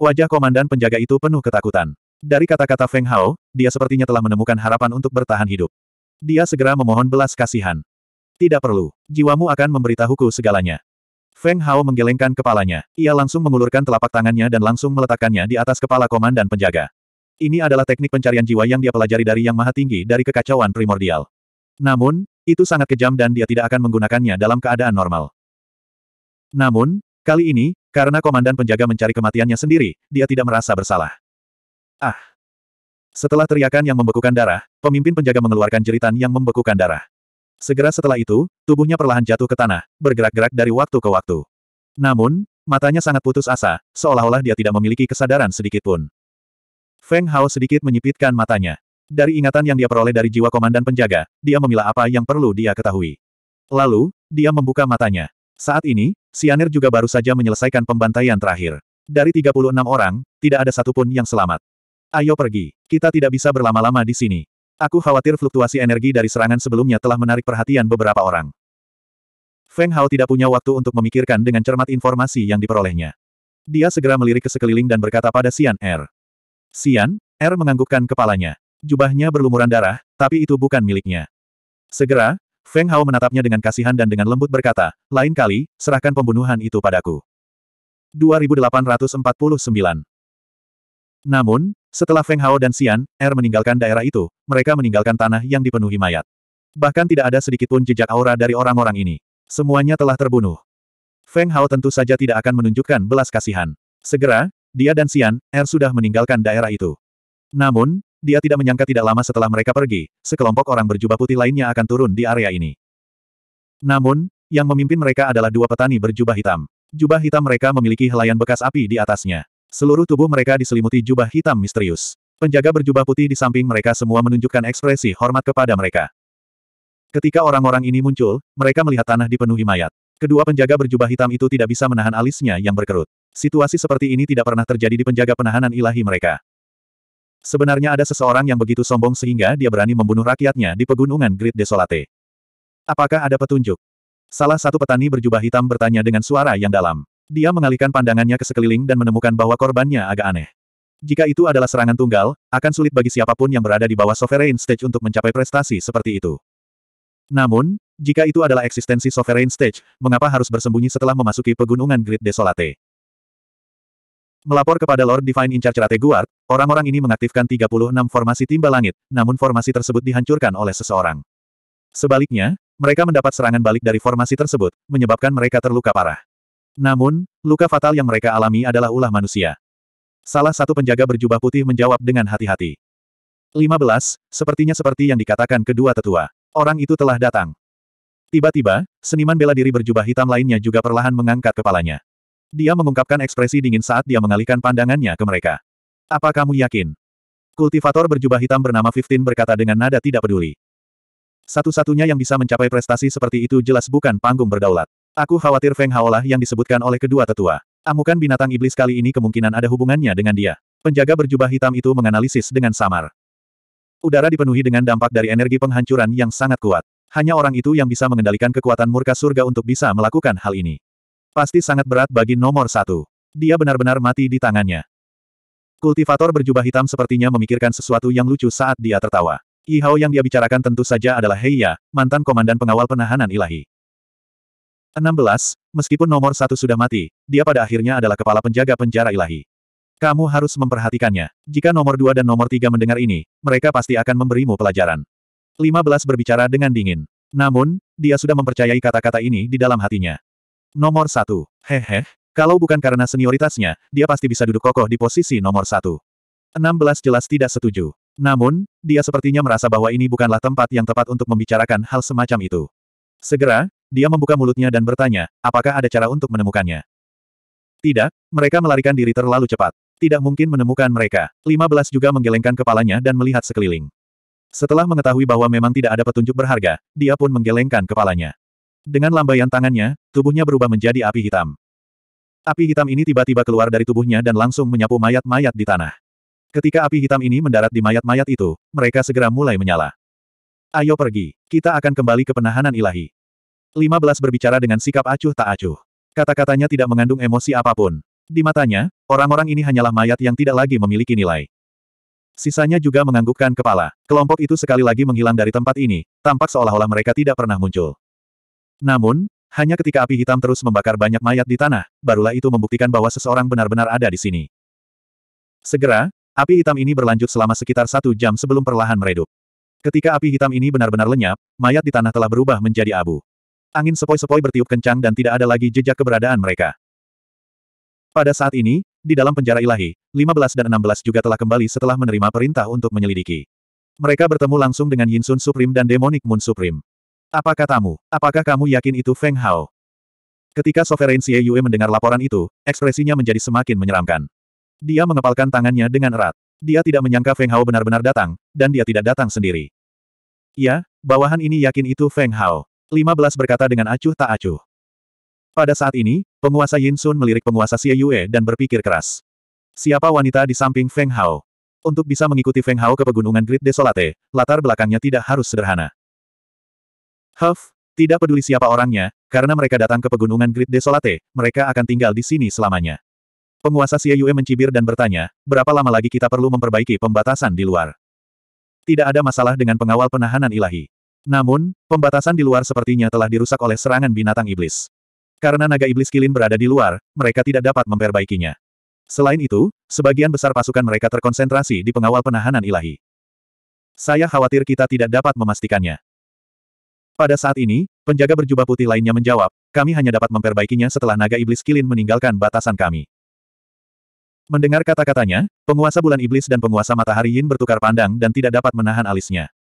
Speaker 1: Wajah komandan penjaga itu penuh ketakutan. Dari kata-kata Feng Hao, dia sepertinya telah menemukan harapan untuk bertahan hidup. Dia segera memohon belas kasihan. Tidak perlu. Jiwamu akan memberitahuku segalanya. Feng Hao menggelengkan kepalanya. Ia langsung mengulurkan telapak tangannya dan langsung meletakkannya di atas kepala komandan penjaga. Ini adalah teknik pencarian jiwa yang dia pelajari dari Yang Maha Tinggi dari kekacauan primordial. Namun, itu sangat kejam dan dia tidak akan menggunakannya dalam keadaan normal. Namun, kali ini, karena komandan penjaga mencari kematiannya sendiri, dia tidak merasa bersalah. Ah! Setelah teriakan yang membekukan darah, pemimpin penjaga mengeluarkan jeritan yang membekukan darah. Segera setelah itu, tubuhnya perlahan jatuh ke tanah, bergerak-gerak dari waktu ke waktu. Namun, matanya sangat putus asa, seolah-olah dia tidak memiliki kesadaran sedikitpun. Feng Hao sedikit menyipitkan matanya. Dari ingatan yang dia peroleh dari jiwa komandan penjaga, dia memilah apa yang perlu dia ketahui. Lalu, dia membuka matanya. Saat ini, Sianer juga baru saja menyelesaikan pembantaian terakhir. Dari 36 orang, tidak ada satupun yang selamat. Ayo pergi, kita tidak bisa berlama-lama di sini. Aku khawatir fluktuasi energi dari serangan sebelumnya telah menarik perhatian beberapa orang. Feng Hao tidak punya waktu untuk memikirkan dengan cermat informasi yang diperolehnya. Dia segera melirik ke sekeliling dan berkata pada Xian Er. Xian, Er menganggukkan kepalanya. Jubahnya berlumuran darah, tapi itu bukan miliknya. Segera, Feng Hao menatapnya dengan kasihan dan dengan lembut berkata, lain kali, serahkan pembunuhan itu padaku. 2849 Namun, setelah Feng Hao dan Xian, Er meninggalkan daerah itu, mereka meninggalkan tanah yang dipenuhi mayat. Bahkan tidak ada sedikit pun jejak aura dari orang-orang ini. Semuanya telah terbunuh. Feng Hao tentu saja tidak akan menunjukkan belas kasihan. Segera, dia dan Xian, Er sudah meninggalkan daerah itu. Namun, dia tidak menyangka tidak lama setelah mereka pergi, sekelompok orang berjubah putih lainnya akan turun di area ini. Namun, yang memimpin mereka adalah dua petani berjubah hitam. Jubah hitam mereka memiliki helaian bekas api di atasnya. Seluruh tubuh mereka diselimuti jubah hitam misterius. Penjaga berjubah putih di samping mereka semua menunjukkan ekspresi hormat kepada mereka. Ketika orang-orang ini muncul, mereka melihat tanah dipenuhi mayat. Kedua penjaga berjubah hitam itu tidak bisa menahan alisnya yang berkerut. Situasi seperti ini tidak pernah terjadi di penjaga penahanan ilahi mereka. Sebenarnya ada seseorang yang begitu sombong sehingga dia berani membunuh rakyatnya di pegunungan Great Desolate. Apakah ada petunjuk? Salah satu petani berjubah hitam bertanya dengan suara yang dalam. Dia mengalihkan pandangannya ke sekeliling dan menemukan bahwa korbannya agak aneh. Jika itu adalah serangan tunggal, akan sulit bagi siapapun yang berada di bawah Sovereign Stage untuk mencapai prestasi seperti itu. Namun, jika itu adalah eksistensi Sovereign Stage, mengapa harus bersembunyi setelah memasuki pegunungan Grid Desolate? Melapor kepada Lord Divine Incharge Rate Guard, orang-orang ini mengaktifkan 36 formasi timba langit, namun formasi tersebut dihancurkan oleh seseorang. Sebaliknya, mereka mendapat serangan balik dari formasi tersebut, menyebabkan mereka terluka parah. Namun, luka fatal yang mereka alami adalah ulah manusia. Salah satu penjaga berjubah putih menjawab dengan hati-hati. 15, sepertinya seperti yang dikatakan kedua tetua. Orang itu telah datang. Tiba-tiba, seniman bela diri berjubah hitam lainnya juga perlahan mengangkat kepalanya. Dia mengungkapkan ekspresi dingin saat dia mengalihkan pandangannya ke mereka. Apa kamu yakin? Kultivator berjubah hitam bernama Fifteen berkata dengan nada tidak peduli. Satu-satunya yang bisa mencapai prestasi seperti itu jelas bukan panggung berdaulat. Aku khawatir Feng Haolah yang disebutkan oleh kedua tetua. Amukan binatang iblis kali ini kemungkinan ada hubungannya dengan dia. Penjaga berjubah hitam itu menganalisis dengan samar. Udara dipenuhi dengan dampak dari energi penghancuran yang sangat kuat. Hanya orang itu yang bisa mengendalikan kekuatan murka surga untuk bisa melakukan hal ini. Pasti sangat berat bagi nomor satu. Dia benar-benar mati di tangannya. Kultivator berjubah hitam sepertinya memikirkan sesuatu yang lucu saat dia tertawa. Yihao yang dia bicarakan tentu saja adalah Heiya, mantan komandan pengawal penahanan ilahi. 16. Meskipun nomor satu sudah mati, dia pada akhirnya adalah kepala penjaga penjara ilahi. Kamu harus memperhatikannya. Jika nomor dua dan nomor tiga mendengar ini, mereka pasti akan memberimu pelajaran. 15 berbicara dengan dingin. Namun, dia sudah mempercayai kata-kata ini di dalam hatinya. Nomor satu. Hehe. Kalau bukan karena senioritasnya, dia pasti bisa duduk kokoh di posisi nomor satu. 16 jelas tidak setuju. Namun, dia sepertinya merasa bahwa ini bukanlah tempat yang tepat untuk membicarakan hal semacam itu. Segera, dia membuka mulutnya dan bertanya, apakah ada cara untuk menemukannya? Tidak, mereka melarikan diri terlalu cepat. Tidak mungkin menemukan mereka. 15 juga menggelengkan kepalanya dan melihat sekeliling. Setelah mengetahui bahwa memang tidak ada petunjuk berharga, dia pun menggelengkan kepalanya. Dengan lambaian tangannya, tubuhnya berubah menjadi api hitam. Api hitam ini tiba-tiba keluar dari tubuhnya dan langsung menyapu mayat-mayat di tanah. Ketika api hitam ini mendarat di mayat-mayat itu, mereka segera mulai menyala. Ayo pergi, kita akan kembali ke penahanan ilahi. 15 berbicara dengan sikap acuh tak acuh. Kata-katanya tidak mengandung emosi apapun. Di matanya, orang-orang ini hanyalah mayat yang tidak lagi memiliki nilai. Sisanya juga menganggukkan kepala. Kelompok itu sekali lagi menghilang dari tempat ini, tampak seolah-olah mereka tidak pernah muncul. Namun, hanya ketika api hitam terus membakar banyak mayat di tanah, barulah itu membuktikan bahwa seseorang benar-benar ada di sini. Segera, api hitam ini berlanjut selama sekitar satu jam sebelum perlahan meredup. Ketika api hitam ini benar-benar lenyap, mayat di tanah telah berubah menjadi abu. Angin sepoi-sepoi bertiup kencang dan tidak ada lagi jejak keberadaan mereka. Pada saat ini, di dalam penjara ilahi, 15 dan 16 juga telah kembali setelah menerima perintah untuk menyelidiki. Mereka bertemu langsung dengan Sun Supreme dan Demonic Moon Supreme. Apa katamu? Apakah kamu yakin itu Feng Hao? Ketika Sovereign Xie Yue mendengar laporan itu, ekspresinya menjadi semakin menyeramkan. Dia mengepalkan tangannya dengan erat. Dia tidak menyangka Feng Hao benar-benar datang, dan dia tidak datang sendiri. Ya, bawahan ini yakin itu Feng Hao. 15 berkata dengan acuh tak acuh. Pada saat ini, penguasa Yin Sun melirik penguasa Xie Yue dan berpikir keras. Siapa wanita di samping Feng Hao? Untuk bisa mengikuti Feng Hao ke pegunungan Great Desolate, latar belakangnya tidak harus sederhana. Huff, tidak peduli siapa orangnya, karena mereka datang ke pegunungan Great Desolate, mereka akan tinggal di sini selamanya. Penguasa Xie Yue mencibir dan bertanya, berapa lama lagi kita perlu memperbaiki pembatasan di luar? Tidak ada masalah dengan pengawal penahanan ilahi. Namun, pembatasan di luar sepertinya telah dirusak oleh serangan binatang iblis. Karena naga iblis kilin berada di luar, mereka tidak dapat memperbaikinya. Selain itu, sebagian besar pasukan mereka terkonsentrasi di pengawal penahanan ilahi. Saya khawatir kita tidak dapat memastikannya. Pada saat ini, penjaga berjubah putih lainnya menjawab, kami hanya dapat memperbaikinya setelah naga iblis kilin meninggalkan batasan kami. Mendengar kata-katanya, penguasa bulan iblis dan penguasa matahari Yin bertukar pandang dan tidak dapat menahan alisnya.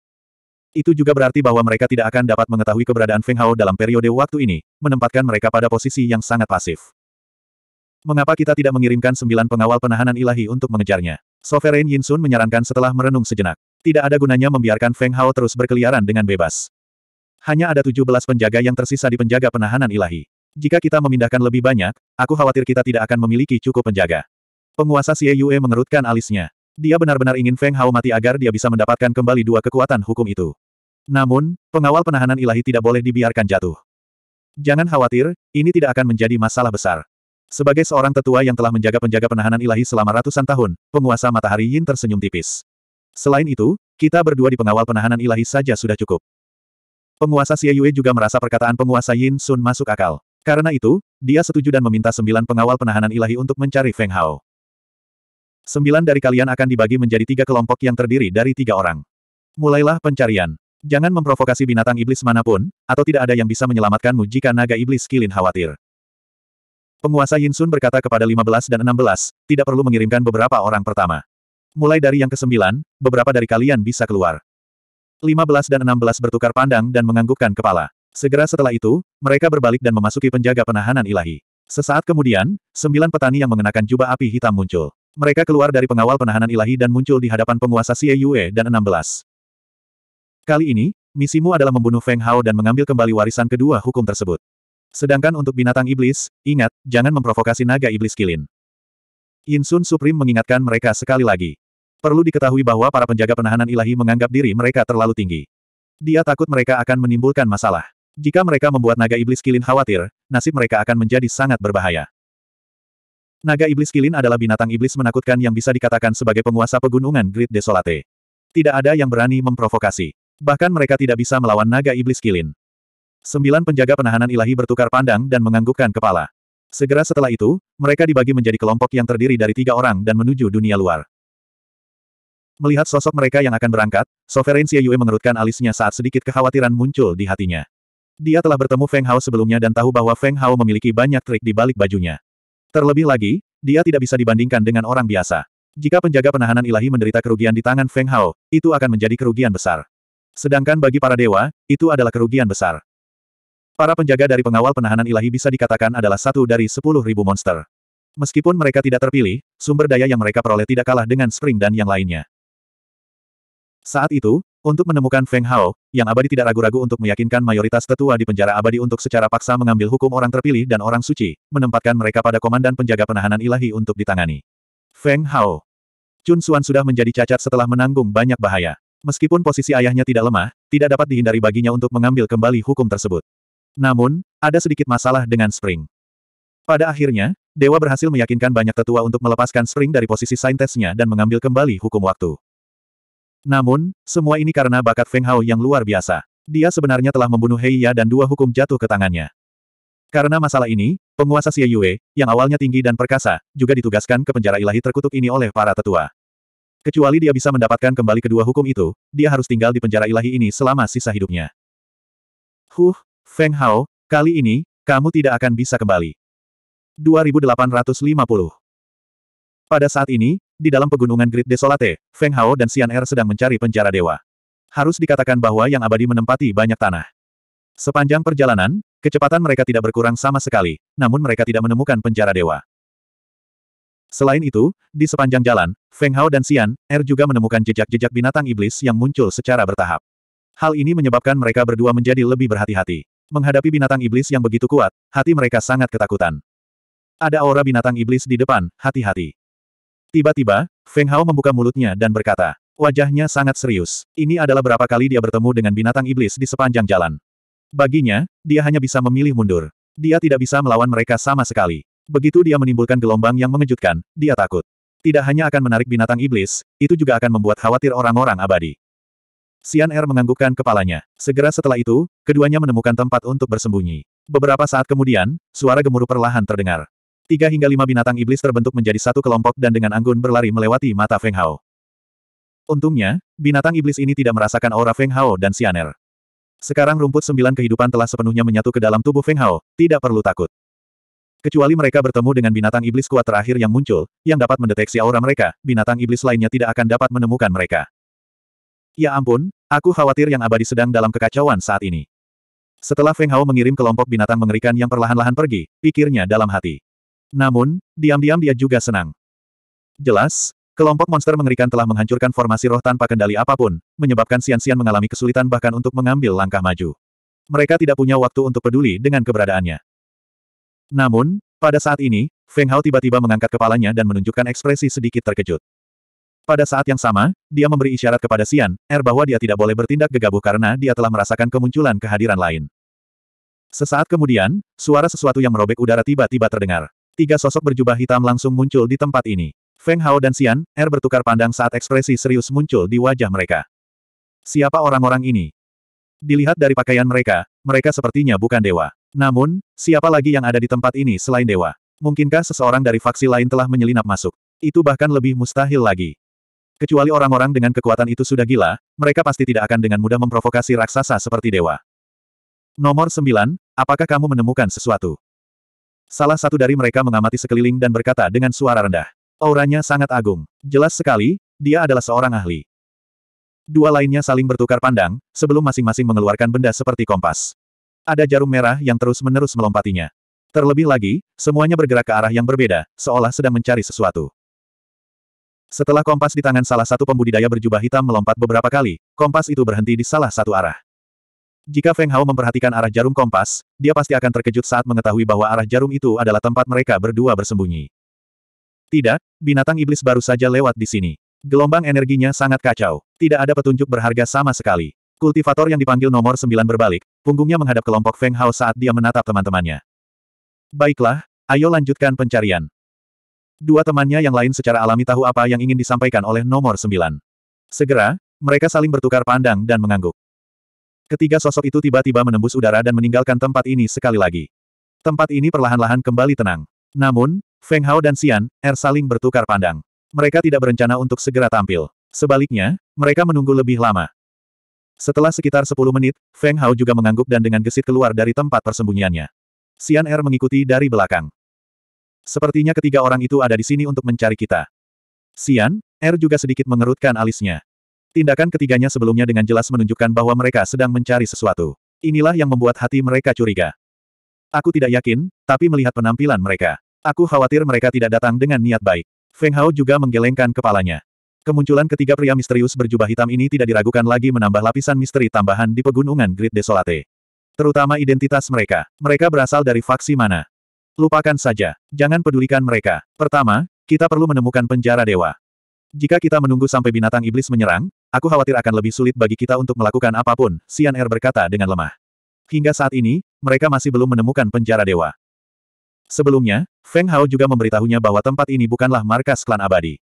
Speaker 1: Itu juga berarti bahwa mereka tidak akan dapat mengetahui keberadaan Feng Hao dalam periode waktu ini, menempatkan mereka pada posisi yang sangat pasif. Mengapa kita tidak mengirimkan sembilan pengawal penahanan ilahi untuk mengejarnya? Sovereign Yin Sun menyarankan setelah merenung sejenak. Tidak ada gunanya membiarkan Feng Hao terus berkeliaran dengan bebas. Hanya ada tujuh belas penjaga yang tersisa di penjaga penahanan ilahi. Jika kita memindahkan lebih banyak, aku khawatir kita tidak akan memiliki cukup penjaga. Penguasa Xie Yue mengerutkan alisnya. Dia benar-benar ingin Feng Hao mati agar dia bisa mendapatkan kembali dua kekuatan hukum itu. Namun, pengawal penahanan ilahi tidak boleh dibiarkan jatuh. Jangan khawatir, ini tidak akan menjadi masalah besar. Sebagai seorang tetua yang telah menjaga penjaga penahanan ilahi selama ratusan tahun, penguasa matahari Yin tersenyum tipis. Selain itu, kita berdua di pengawal penahanan ilahi saja sudah cukup. Penguasa Xie Yue juga merasa perkataan penguasa Yin Sun masuk akal. Karena itu, dia setuju dan meminta sembilan pengawal penahanan ilahi untuk mencari Feng Hao. Sembilan dari kalian akan dibagi menjadi tiga kelompok yang terdiri dari tiga orang. Mulailah pencarian. Jangan memprovokasi binatang iblis manapun, atau tidak ada yang bisa menyelamatkanmu jika naga iblis kilin khawatir. Penguasa Yinsun berkata kepada 15 dan 16, tidak perlu mengirimkan beberapa orang pertama. Mulai dari yang ke kesembilan, beberapa dari kalian bisa keluar. 15 dan 16 bertukar pandang dan menganggukkan kepala. Segera setelah itu, mereka berbalik dan memasuki penjaga penahanan ilahi. Sesaat kemudian, sembilan petani yang mengenakan jubah api hitam muncul. Mereka keluar dari pengawal penahanan ilahi dan muncul di hadapan penguasa Xie Yue dan 16. Kali ini, misimu adalah membunuh Feng Hao dan mengambil kembali warisan kedua hukum tersebut. Sedangkan untuk binatang iblis, ingat, jangan memprovokasi naga iblis kilin. Yin Sun Supreme mengingatkan mereka sekali lagi. Perlu diketahui bahwa para penjaga penahanan ilahi menganggap diri mereka terlalu tinggi. Dia takut mereka akan menimbulkan masalah. Jika mereka membuat naga iblis kilin khawatir, nasib mereka akan menjadi sangat berbahaya. Naga iblis kilin adalah binatang iblis menakutkan yang bisa dikatakan sebagai penguasa pegunungan Great Desolate. Tidak ada yang berani memprovokasi. Bahkan mereka tidak bisa melawan naga iblis kilin. Sembilan penjaga penahanan ilahi bertukar pandang dan menganggukkan kepala. Segera setelah itu, mereka dibagi menjadi kelompok yang terdiri dari tiga orang dan menuju dunia luar. Melihat sosok mereka yang akan berangkat, Sovereign Yue mengerutkan alisnya saat sedikit kekhawatiran muncul di hatinya. Dia telah bertemu Feng Hao sebelumnya dan tahu bahwa Feng Hao memiliki banyak trik di balik bajunya. Terlebih lagi, dia tidak bisa dibandingkan dengan orang biasa. Jika penjaga penahanan ilahi menderita kerugian di tangan Feng Hao, itu akan menjadi kerugian besar. Sedangkan bagi para dewa, itu adalah kerugian besar. Para penjaga dari pengawal penahanan ilahi bisa dikatakan adalah satu dari sepuluh ribu monster. Meskipun mereka tidak terpilih, sumber daya yang mereka peroleh tidak kalah dengan Spring dan yang lainnya. Saat itu, untuk menemukan Feng Hao, yang abadi tidak ragu-ragu untuk meyakinkan mayoritas tetua di penjara abadi untuk secara paksa mengambil hukum orang terpilih dan orang suci, menempatkan mereka pada komandan penjaga penahanan ilahi untuk ditangani. Feng Hao. Chun Xuan sudah menjadi cacat setelah menanggung banyak bahaya. Meskipun posisi ayahnya tidak lemah, tidak dapat dihindari baginya untuk mengambil kembali hukum tersebut. Namun, ada sedikit masalah dengan Spring. Pada akhirnya, Dewa berhasil meyakinkan banyak tetua untuk melepaskan Spring dari posisi saintesnya dan mengambil kembali hukum waktu. Namun, semua ini karena bakat Feng Hao yang luar biasa. Dia sebenarnya telah membunuh Heiya dan dua hukum jatuh ke tangannya. Karena masalah ini, penguasa Xie Yue, yang awalnya tinggi dan perkasa, juga ditugaskan ke penjara ilahi terkutuk ini oleh para tetua. Kecuali dia bisa mendapatkan kembali kedua hukum itu, dia harus tinggal di penjara ilahi ini selama sisa hidupnya. Huh, Feng Hao, kali ini, kamu tidak akan bisa kembali. 2850 Pada saat ini, di dalam pegunungan Great Desolate, Feng Hao dan Xian Er sedang mencari penjara dewa. Harus dikatakan bahwa yang abadi menempati banyak tanah. Sepanjang perjalanan, kecepatan mereka tidak berkurang sama sekali, namun mereka tidak menemukan penjara dewa. Selain itu, di sepanjang jalan, Feng Hao dan Xian Er juga menemukan jejak-jejak binatang iblis yang muncul secara bertahap. Hal ini menyebabkan mereka berdua menjadi lebih berhati-hati. Menghadapi binatang iblis yang begitu kuat, hati mereka sangat ketakutan. Ada aura binatang iblis di depan, hati-hati. Tiba-tiba, Feng Hao membuka mulutnya dan berkata, wajahnya sangat serius. Ini adalah berapa kali dia bertemu dengan binatang iblis di sepanjang jalan. Baginya, dia hanya bisa memilih mundur. Dia tidak bisa melawan mereka sama sekali. Begitu dia menimbulkan gelombang yang mengejutkan, dia takut. Tidak hanya akan menarik binatang iblis, itu juga akan membuat khawatir orang-orang abadi. Xian Er menganggukkan kepalanya. Segera setelah itu, keduanya menemukan tempat untuk bersembunyi. Beberapa saat kemudian, suara gemuruh perlahan terdengar. Tiga hingga lima binatang iblis terbentuk menjadi satu kelompok dan dengan anggun berlari melewati mata Feng Hao. Untungnya, binatang iblis ini tidak merasakan aura Feng Hao dan Sianer. Sekarang rumput sembilan kehidupan telah sepenuhnya menyatu ke dalam tubuh Feng Hao, tidak perlu takut. Kecuali mereka bertemu dengan binatang iblis kuat terakhir yang muncul, yang dapat mendeteksi aura mereka, binatang iblis lainnya tidak akan dapat menemukan mereka. Ya ampun, aku khawatir yang abadi sedang dalam kekacauan saat ini. Setelah Feng Hao mengirim kelompok binatang mengerikan yang perlahan-lahan pergi, pikirnya dalam hati. Namun, diam-diam dia juga senang. Jelas, kelompok monster mengerikan telah menghancurkan formasi roh tanpa kendali apapun, menyebabkan Sian-Sian mengalami kesulitan bahkan untuk mengambil langkah maju. Mereka tidak punya waktu untuk peduli dengan keberadaannya. Namun, pada saat ini, Feng Hao tiba-tiba mengangkat kepalanya dan menunjukkan ekspresi sedikit terkejut. Pada saat yang sama, dia memberi isyarat kepada Sian, Er bahwa dia tidak boleh bertindak gegabah karena dia telah merasakan kemunculan kehadiran lain. Sesaat kemudian, suara sesuatu yang merobek udara tiba-tiba terdengar. Tiga sosok berjubah hitam langsung muncul di tempat ini. Feng Hao dan Xian, Er bertukar pandang saat ekspresi serius muncul di wajah mereka. Siapa orang-orang ini? Dilihat dari pakaian mereka, mereka sepertinya bukan dewa. Namun, siapa lagi yang ada di tempat ini selain dewa? Mungkinkah seseorang dari faksi lain telah menyelinap masuk? Itu bahkan lebih mustahil lagi. Kecuali orang-orang dengan kekuatan itu sudah gila, mereka pasti tidak akan dengan mudah memprovokasi raksasa seperti dewa. Nomor 9, apakah kamu menemukan sesuatu? Salah satu dari mereka mengamati sekeliling dan berkata dengan suara rendah. Auranya sangat agung. Jelas sekali, dia adalah seorang ahli. Dua lainnya saling bertukar pandang, sebelum masing-masing mengeluarkan benda seperti kompas. Ada jarum merah yang terus-menerus melompatinya. Terlebih lagi, semuanya bergerak ke arah yang berbeda, seolah sedang mencari sesuatu. Setelah kompas di tangan salah satu pembudidaya berjubah hitam melompat beberapa kali, kompas itu berhenti di salah satu arah. Jika Feng Hao memperhatikan arah jarum kompas, dia pasti akan terkejut saat mengetahui bahwa arah jarum itu adalah tempat mereka berdua bersembunyi. Tidak, binatang iblis baru saja lewat di sini. Gelombang energinya sangat kacau. Tidak ada petunjuk berharga sama sekali. Kultivator yang dipanggil nomor 9 berbalik, punggungnya menghadap kelompok Feng Hao saat dia menatap teman-temannya. Baiklah, ayo lanjutkan pencarian. Dua temannya yang lain secara alami tahu apa yang ingin disampaikan oleh nomor 9. Segera, mereka saling bertukar pandang dan mengangguk. Ketiga sosok itu tiba-tiba menembus udara dan meninggalkan tempat ini sekali lagi. Tempat ini perlahan-lahan kembali tenang. Namun, Feng Hao dan Xian, Er saling bertukar pandang. Mereka tidak berencana untuk segera tampil. Sebaliknya, mereka menunggu lebih lama. Setelah sekitar 10 menit, Feng Hao juga mengangguk dan dengan gesit keluar dari tempat persembunyiannya. Xian Er mengikuti dari belakang. Sepertinya ketiga orang itu ada di sini untuk mencari kita. Xian, Er juga sedikit mengerutkan alisnya. Tindakan ketiganya sebelumnya dengan jelas menunjukkan bahwa mereka sedang mencari sesuatu. Inilah yang membuat hati mereka curiga. Aku tidak yakin, tapi melihat penampilan mereka. Aku khawatir mereka tidak datang dengan niat baik. Feng Hao juga menggelengkan kepalanya. Kemunculan ketiga pria misterius berjubah hitam ini tidak diragukan lagi menambah lapisan misteri tambahan di pegunungan Grid Desolate. Terutama identitas mereka. Mereka berasal dari faksi mana? Lupakan saja. Jangan pedulikan mereka. Pertama, kita perlu menemukan penjara dewa. Jika kita menunggu sampai binatang iblis menyerang, Aku khawatir akan lebih sulit bagi kita untuk melakukan apapun, Sian Er berkata dengan lemah. Hingga saat ini, mereka masih belum menemukan penjara dewa. Sebelumnya, Feng Hao juga memberitahunya bahwa tempat ini bukanlah markas klan abadi.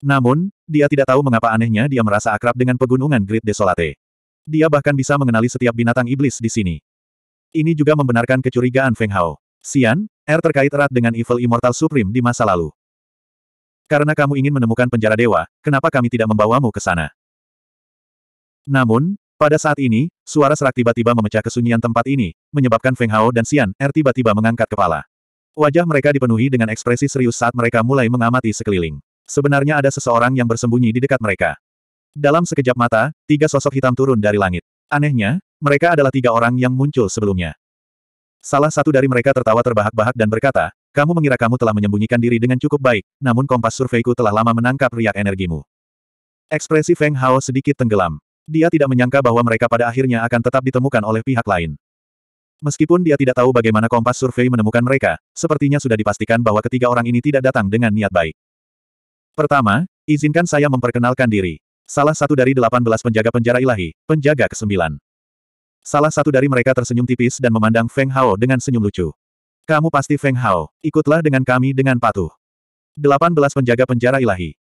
Speaker 1: Namun, dia tidak tahu mengapa anehnya dia merasa akrab dengan pegunungan Great Desolate. Dia bahkan bisa mengenali setiap binatang iblis di sini. Ini juga membenarkan kecurigaan Feng Hao. Sian, Er terkait erat dengan Evil Immortal Supreme di masa lalu. Karena kamu ingin menemukan penjara dewa, kenapa kami tidak membawamu ke sana? Namun, pada saat ini, suara serak tiba-tiba memecah kesunyian tempat ini, menyebabkan Feng Hao dan Xian Er tiba-tiba mengangkat kepala. Wajah mereka dipenuhi dengan ekspresi serius saat mereka mulai mengamati sekeliling. Sebenarnya ada seseorang yang bersembunyi di dekat mereka. Dalam sekejap mata, tiga sosok hitam turun dari langit. Anehnya, mereka adalah tiga orang yang muncul sebelumnya. Salah satu dari mereka tertawa terbahak-bahak dan berkata, kamu mengira kamu telah menyembunyikan diri dengan cukup baik, namun kompas surveiku telah lama menangkap riak energimu. Ekspresi Feng Hao sedikit tenggelam. Dia tidak menyangka bahwa mereka pada akhirnya akan tetap ditemukan oleh pihak lain. Meskipun dia tidak tahu bagaimana kompas survei menemukan mereka, sepertinya sudah dipastikan bahwa ketiga orang ini tidak datang dengan niat baik. Pertama, izinkan saya memperkenalkan diri. Salah satu dari delapan belas penjaga penjara ilahi, penjaga ke-9. Salah satu dari mereka tersenyum tipis dan memandang Feng Hao dengan senyum lucu. Kamu pasti Feng Hao, ikutlah dengan kami dengan patuh. Delapan belas penjaga penjara ilahi.